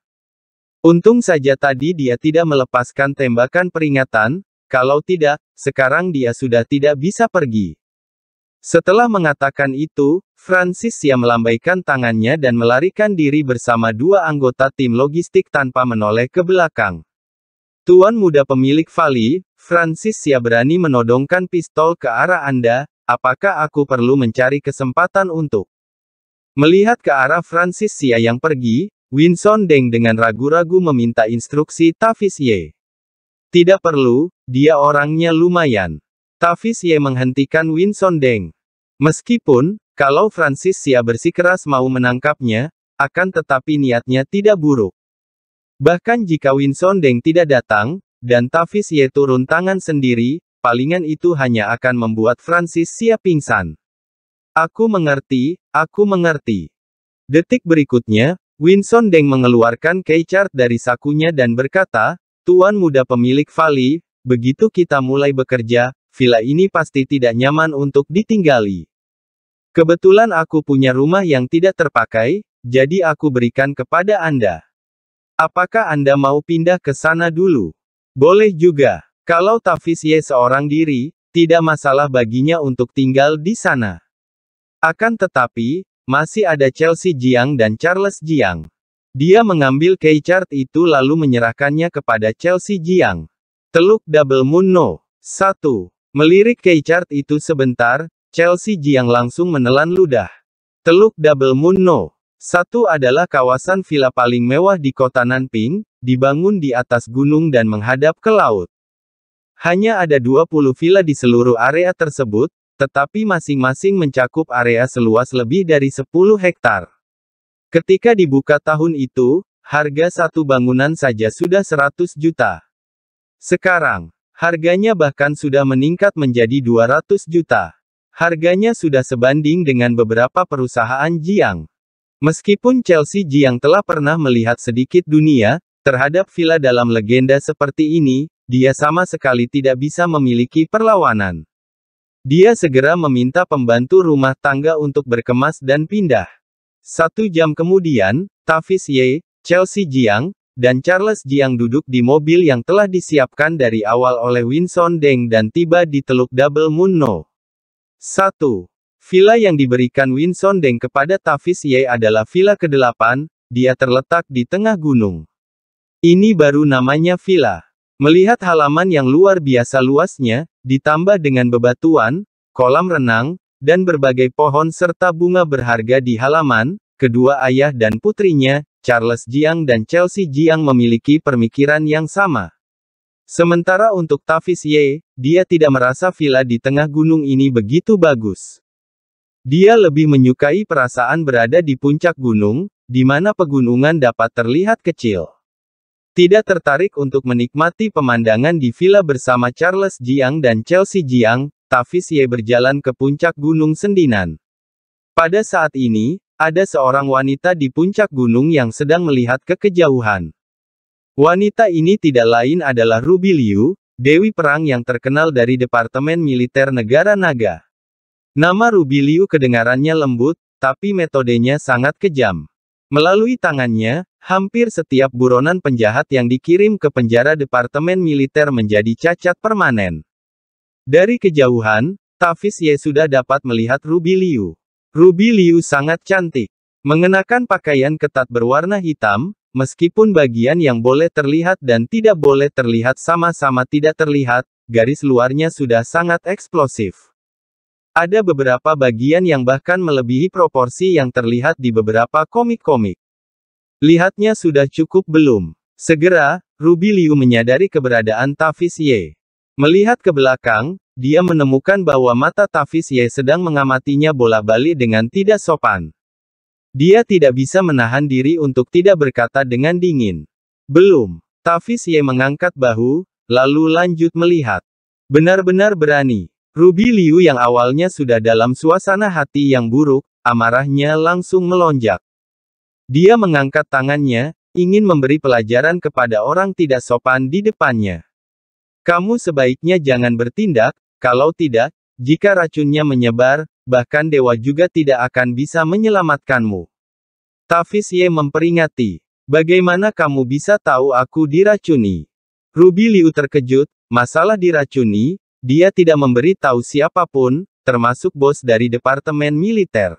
Untung saja tadi dia tidak melepaskan tembakan peringatan, kalau tidak, sekarang dia sudah tidak bisa pergi. Setelah mengatakan itu, Francis Sia melambaikan tangannya dan melarikan diri bersama dua anggota tim logistik tanpa menoleh ke belakang. Tuan muda pemilik Vali, Francis Sia berani menodongkan pistol ke arah Anda, apakah aku perlu mencari kesempatan untuk melihat ke arah Francis Sia yang pergi, Winson Deng dengan ragu-ragu meminta instruksi Tavis Ye. Tidak perlu, dia orangnya lumayan. Tavis Ye menghentikan Winson Deng. Meskipun, kalau Francis Sia bersikeras mau menangkapnya, akan tetapi niatnya tidak buruk. Bahkan jika Winson Deng tidak datang, dan Tavis Ye turun tangan sendiri, palingan itu hanya akan membuat Francis Sia pingsan. Aku mengerti, aku mengerti. Detik berikutnya, Winson Deng mengeluarkan chart dari sakunya dan berkata, Tuan muda pemilik Vali, begitu kita mulai bekerja, villa ini pasti tidak nyaman untuk ditinggali. Kebetulan aku punya rumah yang tidak terpakai, jadi aku berikan kepada Anda. Apakah Anda mau pindah ke sana dulu? Boleh juga. Kalau Tafis Ye seorang diri, tidak masalah baginya untuk tinggal di sana. Akan tetapi, masih ada Chelsea Jiang dan Charles Jiang. Dia mengambil key chart itu lalu menyerahkannya kepada Chelsea Jiang. Teluk Double Moon No. 1. Melirik chart itu sebentar, Chelsea Jiang langsung menelan ludah. Teluk Double Moon No. Satu adalah kawasan villa paling mewah di kota Nanping, dibangun di atas gunung dan menghadap ke laut. Hanya ada 20 villa di seluruh area tersebut, tetapi masing-masing mencakup area seluas lebih dari 10 hektar. Ketika dibuka tahun itu, harga satu bangunan saja sudah 100 juta. Sekarang, Harganya bahkan sudah meningkat menjadi 200 juta. Harganya sudah sebanding dengan beberapa perusahaan Jiang. Meskipun Chelsea Jiang telah pernah melihat sedikit dunia, terhadap villa dalam legenda seperti ini, dia sama sekali tidak bisa memiliki perlawanan. Dia segera meminta pembantu rumah tangga untuk berkemas dan pindah. Satu jam kemudian, Tavis Ye, Chelsea Jiang, dan Charles Jiang duduk di mobil yang telah disiapkan dari awal oleh Winson Deng dan tiba di Teluk Double Moon No. 1. Villa yang diberikan Winson Deng kepada Tavis Ye adalah Villa ke-8, dia terletak di tengah gunung. Ini baru namanya villa. Melihat halaman yang luar biasa luasnya, ditambah dengan bebatuan, kolam renang, dan berbagai pohon serta bunga berharga di halaman, kedua ayah dan putrinya, Charles Jiang dan Chelsea Jiang memiliki pemikiran yang sama. Sementara untuk Tavis Ye, dia tidak merasa villa di tengah gunung ini begitu bagus. Dia lebih menyukai perasaan berada di puncak gunung, di mana pegunungan dapat terlihat kecil. Tidak tertarik untuk menikmati pemandangan di villa bersama Charles Jiang dan Chelsea Jiang, Tavis Ye berjalan ke puncak gunung Sendinan. Pada saat ini, ada seorang wanita di puncak gunung yang sedang melihat ke kejauhan. Wanita ini tidak lain adalah Ruby Liu, Dewi Perang yang terkenal dari Departemen Militer Negara Naga. Nama Ruby Liu kedengarannya lembut, tapi metodenya sangat kejam. Melalui tangannya, hampir setiap buronan penjahat yang dikirim ke penjara Departemen Militer menjadi cacat permanen. Dari kejauhan, Tafis Ye sudah dapat melihat Ruby Liu. Ruby Liu sangat cantik. Mengenakan pakaian ketat berwarna hitam, meskipun bagian yang boleh terlihat dan tidak boleh terlihat sama-sama tidak terlihat, garis luarnya sudah sangat eksplosif. Ada beberapa bagian yang bahkan melebihi proporsi yang terlihat di beberapa komik-komik. Lihatnya sudah cukup belum? Segera, Ruby Liu menyadari keberadaan Tavis Ye. Melihat ke belakang, dia menemukan bahwa mata Tafis Ye sedang mengamatinya bola-balik dengan tidak sopan. Dia tidak bisa menahan diri untuk tidak berkata dengan dingin. Belum. Tafis Ye mengangkat bahu, lalu lanjut melihat. Benar-benar berani. Ruby Liu yang awalnya sudah dalam suasana hati yang buruk, amarahnya langsung melonjak. Dia mengangkat tangannya, ingin memberi pelajaran kepada orang tidak sopan di depannya. Kamu sebaiknya jangan bertindak, kalau tidak, jika racunnya menyebar, bahkan dewa juga tidak akan bisa menyelamatkanmu. Tafis Ye memperingati, bagaimana kamu bisa tahu aku diracuni? Ruby Liu terkejut, masalah diracuni, dia tidak memberi tahu siapapun, termasuk bos dari Departemen Militer.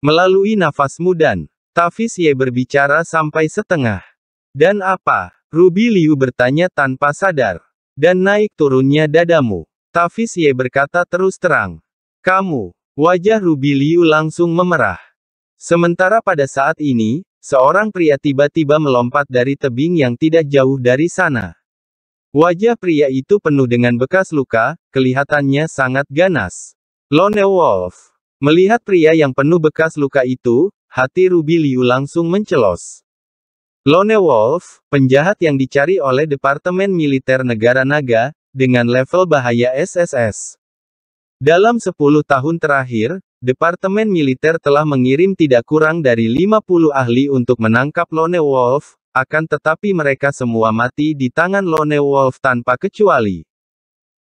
Melalui nafasmu dan, Tafis Ye berbicara sampai setengah. Dan apa? Ruby Liu bertanya tanpa sadar. Dan naik turunnya dadamu. Tafis Ye berkata terus terang. Kamu, wajah Ruby Liu langsung memerah. Sementara pada saat ini, seorang pria tiba-tiba melompat dari tebing yang tidak jauh dari sana. Wajah pria itu penuh dengan bekas luka, kelihatannya sangat ganas. Lone Wolf. Melihat pria yang penuh bekas luka itu, hati Ruby Liu langsung mencelos. Lone Wolf, penjahat yang dicari oleh Departemen Militer Negara Naga, dengan level bahaya SSS. Dalam 10 tahun terakhir, Departemen Militer telah mengirim tidak kurang dari 50 ahli untuk menangkap Lone Wolf, akan tetapi mereka semua mati di tangan Lone Wolf tanpa kecuali.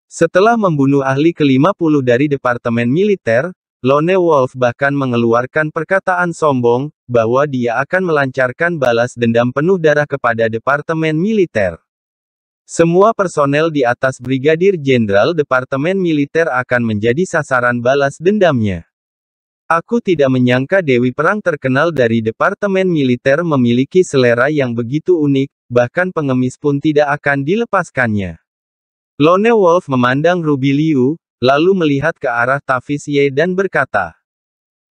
Setelah membunuh ahli ke-50 dari Departemen Militer, Lone Wolf bahkan mengeluarkan perkataan sombong, bahwa dia akan melancarkan balas dendam penuh darah kepada Departemen Militer. Semua personel di atas Brigadir Jenderal Departemen Militer akan menjadi sasaran balas dendamnya. Aku tidak menyangka Dewi Perang terkenal dari Departemen Militer memiliki selera yang begitu unik, bahkan pengemis pun tidak akan dilepaskannya. Lone Wolf memandang Ruby Liu, lalu melihat ke arah Tafis Ye dan berkata,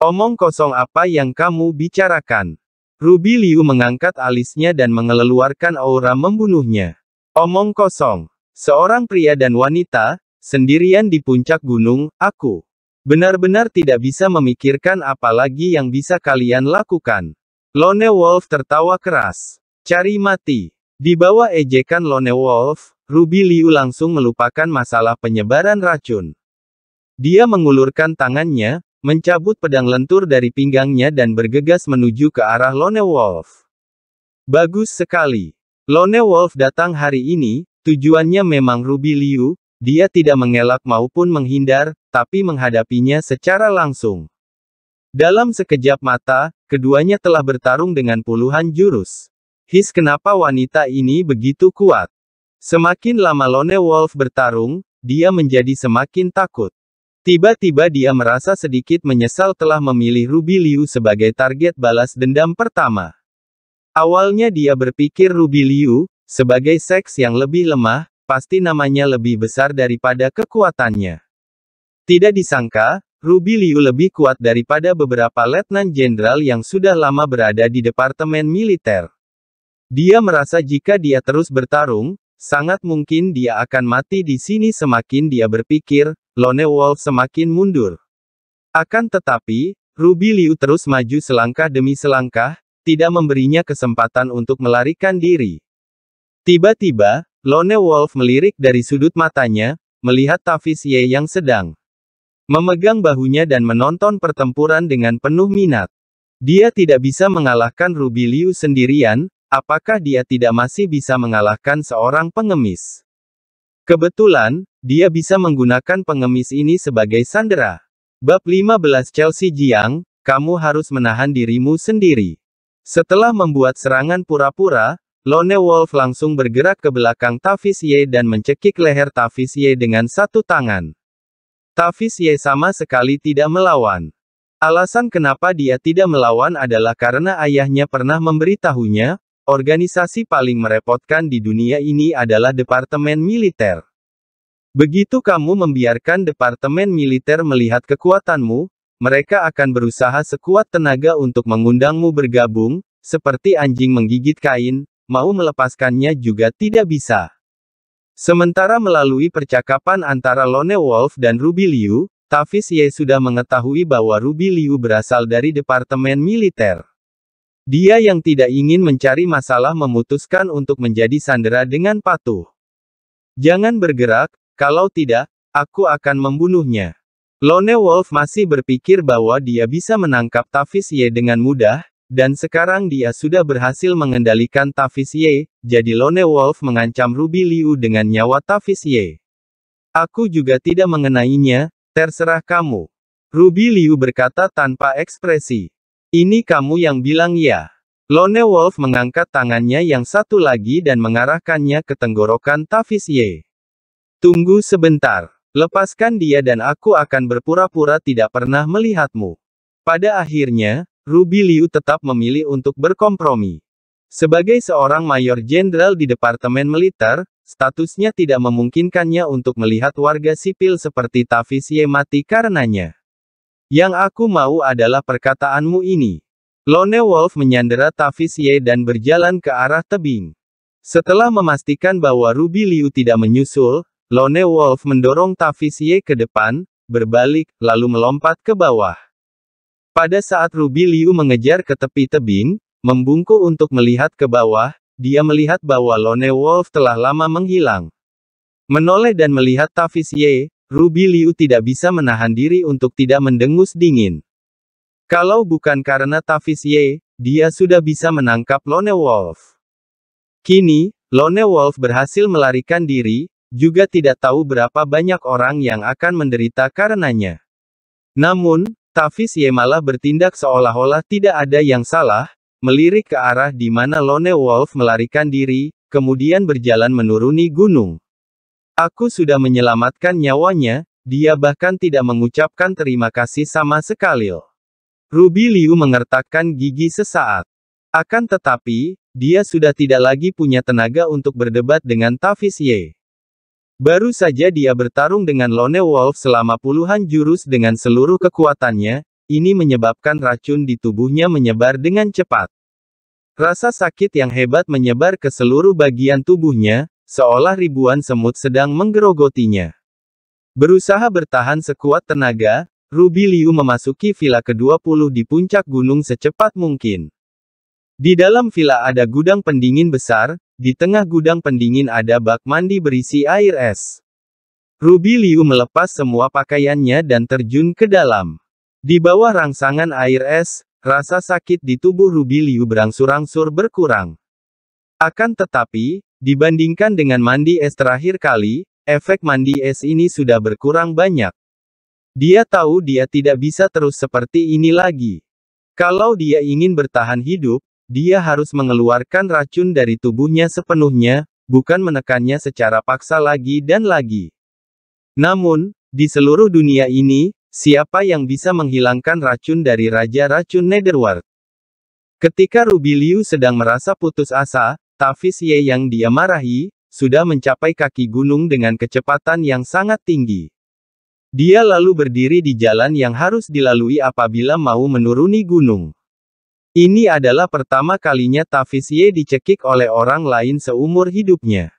Omong kosong apa yang kamu bicarakan? Ruby Liu mengangkat alisnya dan mengeluarkan aura membunuhnya. Omong kosong. Seorang pria dan wanita, sendirian di puncak gunung, aku. Benar-benar tidak bisa memikirkan apa lagi yang bisa kalian lakukan. Lone Wolf tertawa keras. Cari mati. Di bawah ejekan Lone Wolf, Ruby Liu langsung melupakan masalah penyebaran racun. Dia mengulurkan tangannya, mencabut pedang lentur dari pinggangnya dan bergegas menuju ke arah Lone Wolf. Bagus sekali. Lone Wolf datang hari ini, tujuannya memang Ruby Liu, dia tidak mengelak maupun menghindar, tapi menghadapinya secara langsung. Dalam sekejap mata, keduanya telah bertarung dengan puluhan jurus. His kenapa wanita ini begitu kuat? Semakin lama Lone Wolf bertarung, dia menjadi semakin takut. Tiba-tiba dia merasa sedikit menyesal telah memilih Ruby Liu sebagai target balas dendam pertama. Awalnya dia berpikir Ruby Liu, sebagai seks yang lebih lemah, pasti namanya lebih besar daripada kekuatannya. Tidak disangka, Ruby Liu lebih kuat daripada beberapa letnan jenderal yang sudah lama berada di Departemen Militer. Dia merasa jika dia terus bertarung, sangat mungkin dia akan mati di sini semakin dia berpikir, Lone Wolf semakin mundur. Akan tetapi, Ruby Liu terus maju selangkah demi selangkah, tidak memberinya kesempatan untuk melarikan diri. Tiba-tiba, Lone Wolf melirik dari sudut matanya, melihat Tavis Ye yang sedang memegang bahunya dan menonton pertempuran dengan penuh minat. Dia tidak bisa mengalahkan Ruby Liu sendirian, apakah dia tidak masih bisa mengalahkan seorang pengemis? Kebetulan, dia bisa menggunakan pengemis ini sebagai sandera. Bab 15 Chelsea Jiang, kamu harus menahan dirimu sendiri. Setelah membuat serangan pura-pura, Lone Wolf langsung bergerak ke belakang Tavis Ye dan mencekik leher Tavis Ye dengan satu tangan. Tavis Ye sama sekali tidak melawan. Alasan kenapa dia tidak melawan adalah karena ayahnya pernah memberitahunya, organisasi paling merepotkan di dunia ini adalah Departemen Militer. Begitu kamu membiarkan Departemen Militer melihat kekuatanmu, mereka akan berusaha sekuat tenaga untuk mengundangmu bergabung, seperti anjing menggigit kain, mau melepaskannya juga tidak bisa. Sementara melalui percakapan antara Lone Wolf dan Ruby Liu, Tavis Ye sudah mengetahui bahwa Ruby Liu berasal dari Departemen Militer. Dia yang tidak ingin mencari masalah memutuskan untuk menjadi sandera dengan patuh. Jangan bergerak, kalau tidak, aku akan membunuhnya. Lone Wolf masih berpikir bahwa dia bisa menangkap Tavis Ye dengan mudah, dan sekarang dia sudah berhasil mengendalikan Tavis Ye, jadi Lone Wolf mengancam Ruby Liu dengan nyawa Tavis Ye. Aku juga tidak mengenainya, terserah kamu. Ruby Liu berkata tanpa ekspresi. Ini kamu yang bilang ya. Lone Wolf mengangkat tangannya yang satu lagi dan mengarahkannya ke tenggorokan Tavis Ye. Tunggu sebentar. Lepaskan dia dan aku akan berpura-pura tidak pernah melihatmu. Pada akhirnya, Ruby Liu tetap memilih untuk berkompromi. Sebagai seorang mayor jenderal di Departemen Militer, statusnya tidak memungkinkannya untuk melihat warga sipil seperti Tafis Ye mati karenanya. Yang aku mau adalah perkataanmu ini. Lone Wolf menyandera Tafis Ye dan berjalan ke arah tebing. Setelah memastikan bahwa Ruby Liu tidak menyusul, Lone Wolf mendorong Tavis Ye ke depan, berbalik, lalu melompat ke bawah. Pada saat Ruby Liu mengejar ke tepi tebing, membungkuk untuk melihat ke bawah, dia melihat bahwa Lone Wolf telah lama menghilang. Menoleh dan melihat Tavis Ye, Ruby Liu tidak bisa menahan diri untuk tidak mendengus dingin. Kalau bukan karena Tavis Ye, dia sudah bisa menangkap Lone Wolf. Kini, Lone Wolf berhasil melarikan diri, juga tidak tahu berapa banyak orang yang akan menderita karenanya. Namun, Tafis Ye malah bertindak seolah-olah tidak ada yang salah, melirik ke arah di mana Lone Wolf melarikan diri, kemudian berjalan menuruni gunung. Aku sudah menyelamatkan nyawanya, dia bahkan tidak mengucapkan terima kasih sama sekali. Ruby Liu mengertakkan gigi sesaat. Akan tetapi, dia sudah tidak lagi punya tenaga untuk berdebat dengan Tafis Ye. Baru saja dia bertarung dengan Lone Wolf selama puluhan jurus dengan seluruh kekuatannya, ini menyebabkan racun di tubuhnya menyebar dengan cepat. Rasa sakit yang hebat menyebar ke seluruh bagian tubuhnya, seolah ribuan semut sedang menggerogotinya. Berusaha bertahan sekuat tenaga, Ruby Liu memasuki villa ke-20 di puncak gunung secepat mungkin. Di dalam villa ada gudang pendingin besar, di tengah gudang pendingin ada bak mandi berisi air es. Ruby Liu melepas semua pakaiannya dan terjun ke dalam. Di bawah rangsangan air es, rasa sakit di tubuh Ruby Liu berangsur-angsur berkurang. Akan tetapi, dibandingkan dengan mandi es terakhir kali, efek mandi es ini sudah berkurang banyak. Dia tahu dia tidak bisa terus seperti ini lagi. Kalau dia ingin bertahan hidup, dia harus mengeluarkan racun dari tubuhnya sepenuhnya, bukan menekannya secara paksa lagi dan lagi. Namun, di seluruh dunia ini, siapa yang bisa menghilangkan racun dari Raja Racun Netherworld? Ketika Rubiliu sedang merasa putus asa, Tafis Ye yang dia marahi, sudah mencapai kaki gunung dengan kecepatan yang sangat tinggi. Dia lalu berdiri di jalan yang harus dilalui apabila mau menuruni gunung. Ini adalah pertama kalinya Ye dicekik oleh orang lain seumur hidupnya.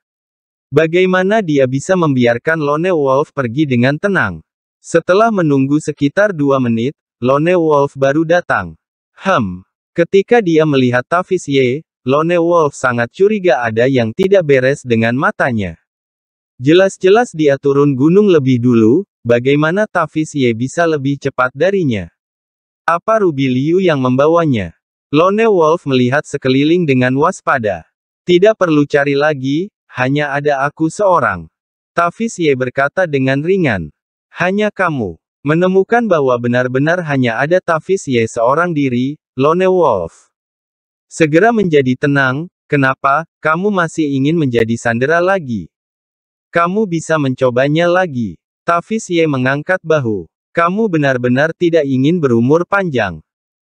Bagaimana dia bisa membiarkan Lone Wolf pergi dengan tenang? Setelah menunggu sekitar dua menit, Lone Wolf baru datang. Hmm. Ketika dia melihat Ye, Lone Wolf sangat curiga ada yang tidak beres dengan matanya. Jelas-jelas dia turun gunung lebih dulu, bagaimana Ye bisa lebih cepat darinya? Apa Ruby Liu yang membawanya? Lone Wolf melihat sekeliling dengan waspada. Tidak perlu cari lagi, hanya ada aku seorang. Tafis Ye berkata dengan ringan. Hanya kamu. Menemukan bahwa benar-benar hanya ada Tafis Ye seorang diri, Lone Wolf. Segera menjadi tenang, kenapa, kamu masih ingin menjadi sandera lagi? Kamu bisa mencobanya lagi. Tafis Ye mengangkat bahu. Kamu benar-benar tidak ingin berumur panjang.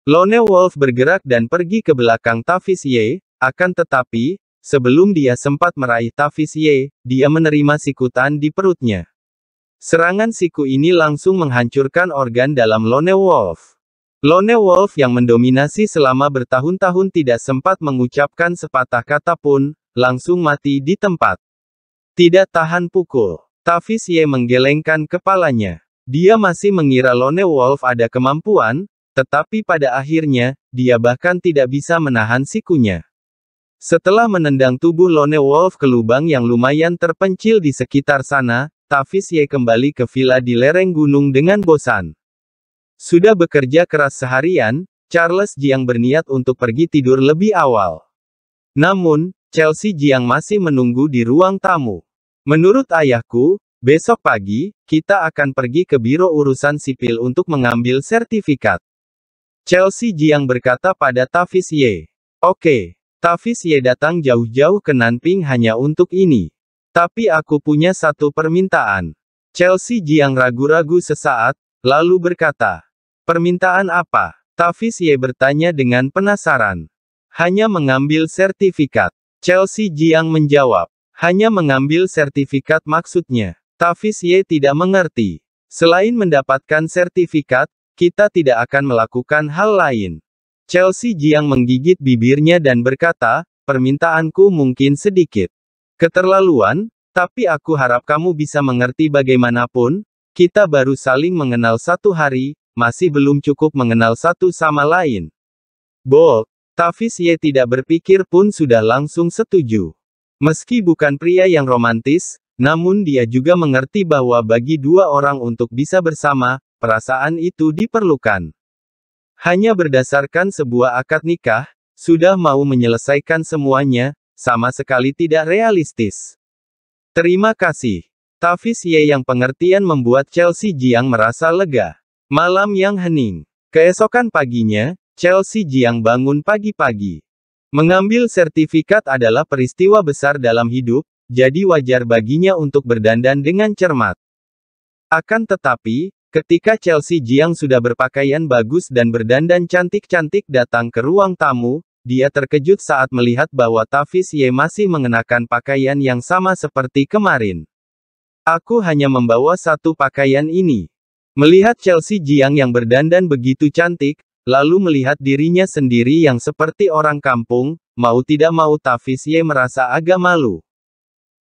Lone Wolf bergerak dan pergi ke belakang Tavis Ye, akan tetapi, sebelum dia sempat meraih Tavis Ye, dia menerima sikutan di perutnya. Serangan siku ini langsung menghancurkan organ dalam Lone Wolf. Lone Wolf yang mendominasi selama bertahun-tahun tidak sempat mengucapkan sepatah kata pun, langsung mati di tempat. Tidak tahan pukul. Tavis Ye menggelengkan kepalanya. Dia masih mengira Lone Wolf ada kemampuan, tetapi pada akhirnya, dia bahkan tidak bisa menahan sikunya. Setelah menendang tubuh Lone Wolf ke lubang yang lumayan terpencil di sekitar sana, Tavis Ye kembali ke villa di lereng gunung dengan bosan. Sudah bekerja keras seharian, Charles Jiang berniat untuk pergi tidur lebih awal. Namun, Chelsea Jiang masih menunggu di ruang tamu. Menurut ayahku, besok pagi, kita akan pergi ke biro urusan sipil untuk mengambil sertifikat. Chelsea Jiang berkata pada Tavis Ye. Oke, Tavis Ye datang jauh-jauh ke Nanping hanya untuk ini. Tapi aku punya satu permintaan. Chelsea Jiang ragu-ragu sesaat, lalu berkata. Permintaan apa? Tavis Ye bertanya dengan penasaran. Hanya mengambil sertifikat. Chelsea Jiang menjawab. Hanya mengambil sertifikat maksudnya. Tavis Ye tidak mengerti. Selain mendapatkan sertifikat, kita tidak akan melakukan hal lain. Chelsea Jiang menggigit bibirnya dan berkata, permintaanku mungkin sedikit. Keterlaluan, tapi aku harap kamu bisa mengerti bagaimanapun, kita baru saling mengenal satu hari, masih belum cukup mengenal satu sama lain. Bo, Tafis Ye tidak berpikir pun sudah langsung setuju. Meski bukan pria yang romantis, namun dia juga mengerti bahwa bagi dua orang untuk bisa bersama, perasaan itu diperlukan. Hanya berdasarkan sebuah akad nikah, sudah mau menyelesaikan semuanya, sama sekali tidak realistis. Terima kasih. Tafis Ye yang pengertian membuat Chelsea Jiang merasa lega. Malam yang hening. Keesokan paginya, Chelsea Jiang bangun pagi-pagi. Mengambil sertifikat adalah peristiwa besar dalam hidup, jadi wajar baginya untuk berdandan dengan cermat. Akan tetapi, Ketika Chelsea Jiang sudah berpakaian bagus dan berdandan cantik-cantik datang ke ruang tamu, dia terkejut saat melihat bahwa Tafis Ye masih mengenakan pakaian yang sama seperti kemarin. Aku hanya membawa satu pakaian ini. Melihat Chelsea Jiang yang berdandan begitu cantik, lalu melihat dirinya sendiri yang seperti orang kampung, mau tidak mau Tafis Ye merasa agak malu.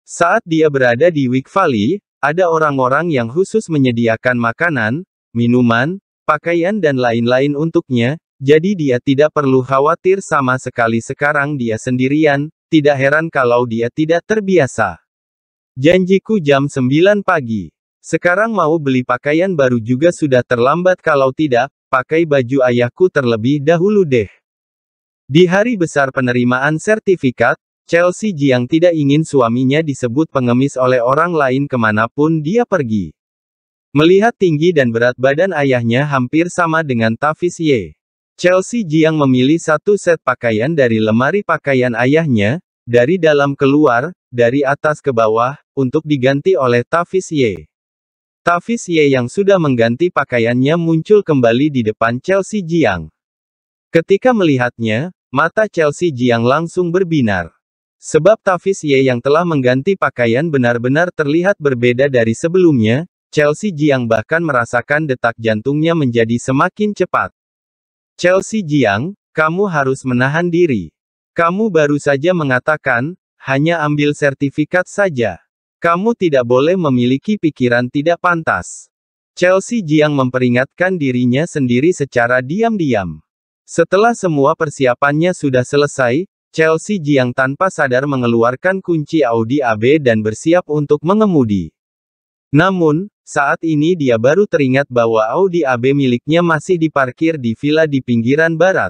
Saat dia berada di Wick Valley, ada orang-orang yang khusus menyediakan makanan, minuman, pakaian dan lain-lain untuknya, jadi dia tidak perlu khawatir sama sekali sekarang dia sendirian, tidak heran kalau dia tidak terbiasa. Janjiku jam 9 pagi. Sekarang mau beli pakaian baru juga sudah terlambat kalau tidak, pakai baju ayahku terlebih dahulu deh. Di hari besar penerimaan sertifikat, Chelsea Jiang tidak ingin suaminya disebut pengemis oleh orang lain kemanapun dia pergi. Melihat tinggi dan berat badan ayahnya hampir sama dengan Tavis Ye. Chelsea Jiang memilih satu set pakaian dari lemari pakaian ayahnya, dari dalam keluar, dari atas ke bawah, untuk diganti oleh Tavis Ye. Tavis Ye yang sudah mengganti pakaiannya muncul kembali di depan Chelsea Jiang. Ketika melihatnya, mata Chelsea Jiang langsung berbinar. Sebab Tafis Ye yang telah mengganti pakaian benar-benar terlihat berbeda dari sebelumnya, Chelsea Jiang bahkan merasakan detak jantungnya menjadi semakin cepat. Chelsea Jiang, kamu harus menahan diri. Kamu baru saja mengatakan, hanya ambil sertifikat saja. Kamu tidak boleh memiliki pikiran tidak pantas. Chelsea Jiang memperingatkan dirinya sendiri secara diam-diam. Setelah semua persiapannya sudah selesai, Chelsea Jiang tanpa sadar mengeluarkan kunci Audi AB dan bersiap untuk mengemudi. Namun, saat ini dia baru teringat bahwa Audi AB miliknya masih diparkir di villa di pinggiran barat.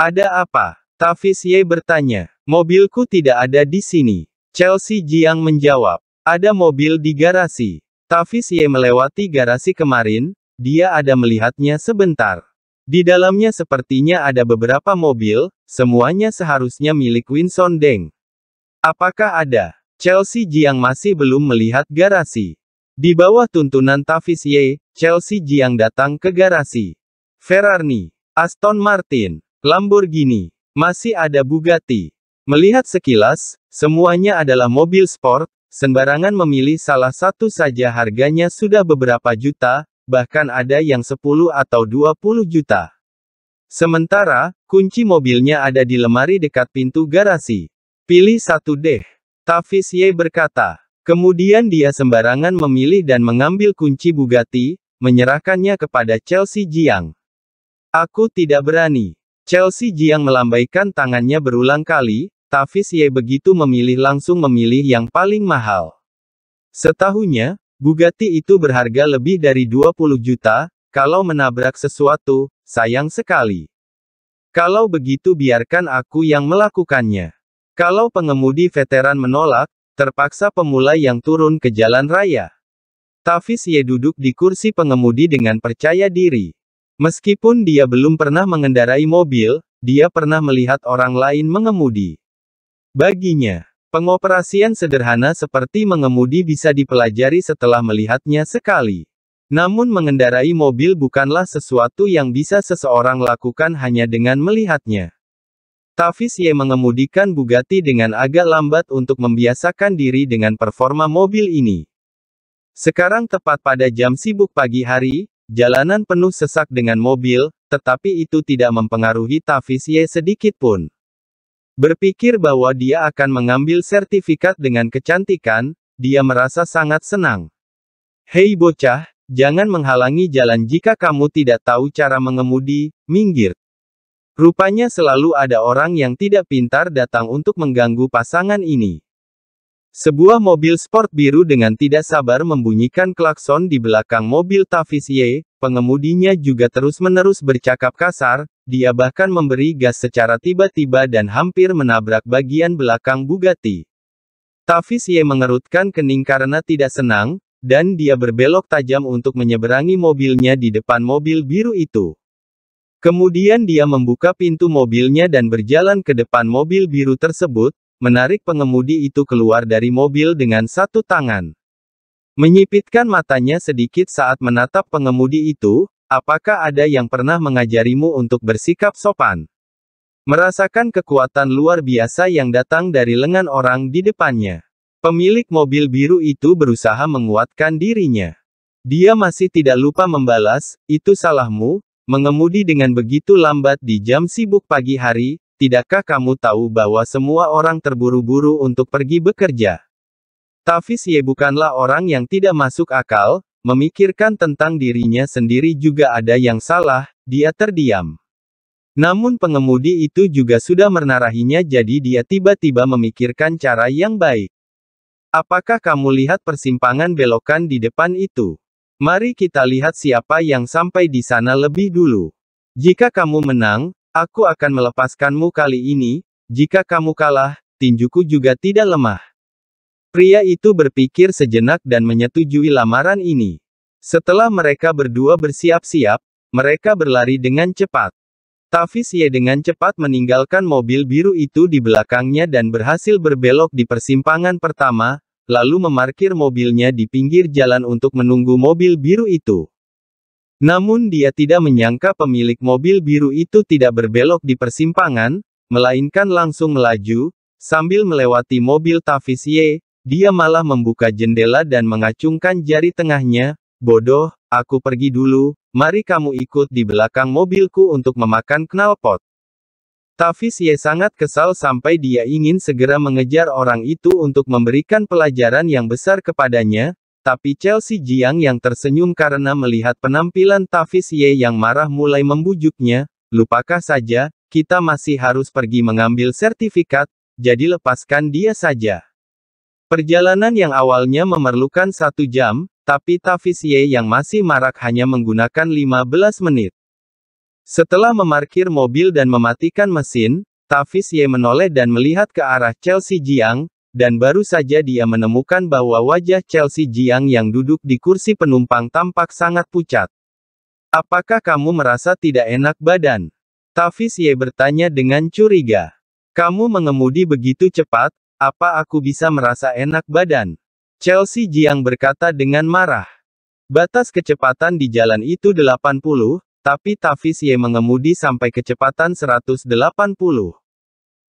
Ada apa? Tafis Ye bertanya. Mobilku tidak ada di sini. Chelsea Jiang menjawab. Ada mobil di garasi. Tafis Ye melewati garasi kemarin, dia ada melihatnya sebentar. Di dalamnya sepertinya ada beberapa mobil, Semuanya seharusnya milik Winson Deng. Apakah ada Chelsea Jiang masih belum melihat garasi? Di bawah tuntunan Tavis Ye, Chelsea Jiang datang ke garasi. Ferrari, Aston Martin, Lamborghini, masih ada Bugatti. Melihat sekilas, semuanya adalah mobil sport, sembarangan memilih salah satu saja harganya sudah beberapa juta, bahkan ada yang 10 atau 20 juta. Sementara, kunci mobilnya ada di lemari dekat pintu garasi. Pilih satu deh. Tafis Ye berkata. Kemudian dia sembarangan memilih dan mengambil kunci Bugatti, menyerahkannya kepada Chelsea Jiang. Aku tidak berani. Chelsea Jiang melambaikan tangannya berulang kali, Tafis Ye begitu memilih langsung memilih yang paling mahal. Setahunya, Bugatti itu berharga lebih dari 20 juta, kalau menabrak sesuatu, Sayang sekali. Kalau begitu biarkan aku yang melakukannya. Kalau pengemudi veteran menolak, terpaksa pemula yang turun ke jalan raya. Tafis Ye duduk di kursi pengemudi dengan percaya diri. Meskipun dia belum pernah mengendarai mobil, dia pernah melihat orang lain mengemudi. Baginya, pengoperasian sederhana seperti mengemudi bisa dipelajari setelah melihatnya sekali. Namun mengendarai mobil bukanlah sesuatu yang bisa seseorang lakukan hanya dengan melihatnya. Tafis Y mengemudikan Bugatti dengan agak lambat untuk membiasakan diri dengan performa mobil ini. Sekarang tepat pada jam sibuk pagi hari, jalanan penuh sesak dengan mobil, tetapi itu tidak mempengaruhi Tafis Y pun. Berpikir bahwa dia akan mengambil sertifikat dengan kecantikan, dia merasa sangat senang. Hei bocah, Jangan menghalangi jalan jika kamu tidak tahu cara mengemudi, minggir. Rupanya selalu ada orang yang tidak pintar datang untuk mengganggu pasangan ini. Sebuah mobil sport biru dengan tidak sabar membunyikan klakson di belakang mobil Tavis Y, pengemudinya juga terus-menerus bercakap kasar, dia bahkan memberi gas secara tiba-tiba dan hampir menabrak bagian belakang Bugatti. Tavis Y mengerutkan kening karena tidak senang, dan dia berbelok tajam untuk menyeberangi mobilnya di depan mobil biru itu. Kemudian dia membuka pintu mobilnya dan berjalan ke depan mobil biru tersebut, menarik pengemudi itu keluar dari mobil dengan satu tangan. Menyipitkan matanya sedikit saat menatap pengemudi itu, apakah ada yang pernah mengajarimu untuk bersikap sopan? Merasakan kekuatan luar biasa yang datang dari lengan orang di depannya. Pemilik mobil biru itu berusaha menguatkan dirinya. Dia masih tidak lupa membalas, itu salahmu, mengemudi dengan begitu lambat di jam sibuk pagi hari, tidakkah kamu tahu bahwa semua orang terburu-buru untuk pergi bekerja? Tafis Ye bukanlah orang yang tidak masuk akal, memikirkan tentang dirinya sendiri juga ada yang salah, dia terdiam. Namun pengemudi itu juga sudah menarahinya jadi dia tiba-tiba memikirkan cara yang baik. Apakah kamu lihat persimpangan belokan di depan itu? Mari kita lihat siapa yang sampai di sana lebih dulu. Jika kamu menang, aku akan melepaskanmu kali ini. Jika kamu kalah, tinjuku juga tidak lemah. Pria itu berpikir sejenak dan menyetujui lamaran ini. Setelah mereka berdua bersiap-siap, mereka berlari dengan cepat. Tafis Ye dengan cepat meninggalkan mobil biru itu di belakangnya dan berhasil berbelok di persimpangan pertama, lalu memarkir mobilnya di pinggir jalan untuk menunggu mobil biru itu. Namun dia tidak menyangka pemilik mobil biru itu tidak berbelok di persimpangan, melainkan langsung melaju, sambil melewati mobil Tafis Ye, dia malah membuka jendela dan mengacungkan jari tengahnya, bodoh, aku pergi dulu, Mari kamu ikut di belakang mobilku untuk memakan knalpot. Tafis Ye sangat kesal sampai dia ingin segera mengejar orang itu untuk memberikan pelajaran yang besar kepadanya, tapi Chelsea Jiang yang tersenyum karena melihat penampilan Tafis Ye yang marah mulai membujuknya, lupakah saja, kita masih harus pergi mengambil sertifikat, jadi lepaskan dia saja. Perjalanan yang awalnya memerlukan satu jam, tapi Ye yang masih marak hanya menggunakan 15 menit. Setelah memarkir mobil dan mematikan mesin, Ye menoleh dan melihat ke arah Chelsea Jiang, dan baru saja dia menemukan bahwa wajah Chelsea Jiang yang duduk di kursi penumpang tampak sangat pucat. Apakah kamu merasa tidak enak badan? Ye bertanya dengan curiga. Kamu mengemudi begitu cepat, apa aku bisa merasa enak badan? Chelsea Jiang berkata dengan marah. Batas kecepatan di jalan itu 80, tapi Tavis Ye mengemudi sampai kecepatan 180.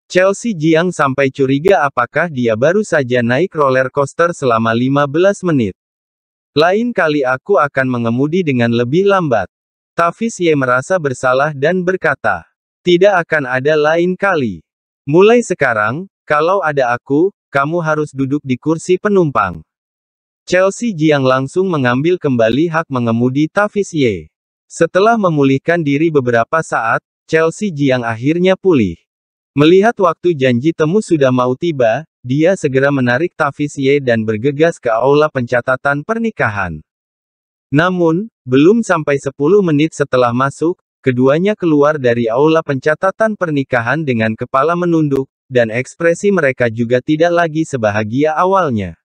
Chelsea Jiang sampai curiga apakah dia baru saja naik roller coaster selama 15 menit. Lain kali aku akan mengemudi dengan lebih lambat. Tavis Ye merasa bersalah dan berkata, tidak akan ada lain kali. Mulai sekarang, kalau ada aku, kamu harus duduk di kursi penumpang. Chelsea Jiang langsung mengambil kembali hak mengemudi Tavis Ye. Setelah memulihkan diri beberapa saat, Chelsea Jiang akhirnya pulih. Melihat waktu janji temu sudah mau tiba, dia segera menarik Tavis Ye dan bergegas ke aula pencatatan pernikahan. Namun, belum sampai 10 menit setelah masuk, keduanya keluar dari aula pencatatan pernikahan dengan kepala menunduk, dan ekspresi mereka juga tidak lagi sebahagia awalnya.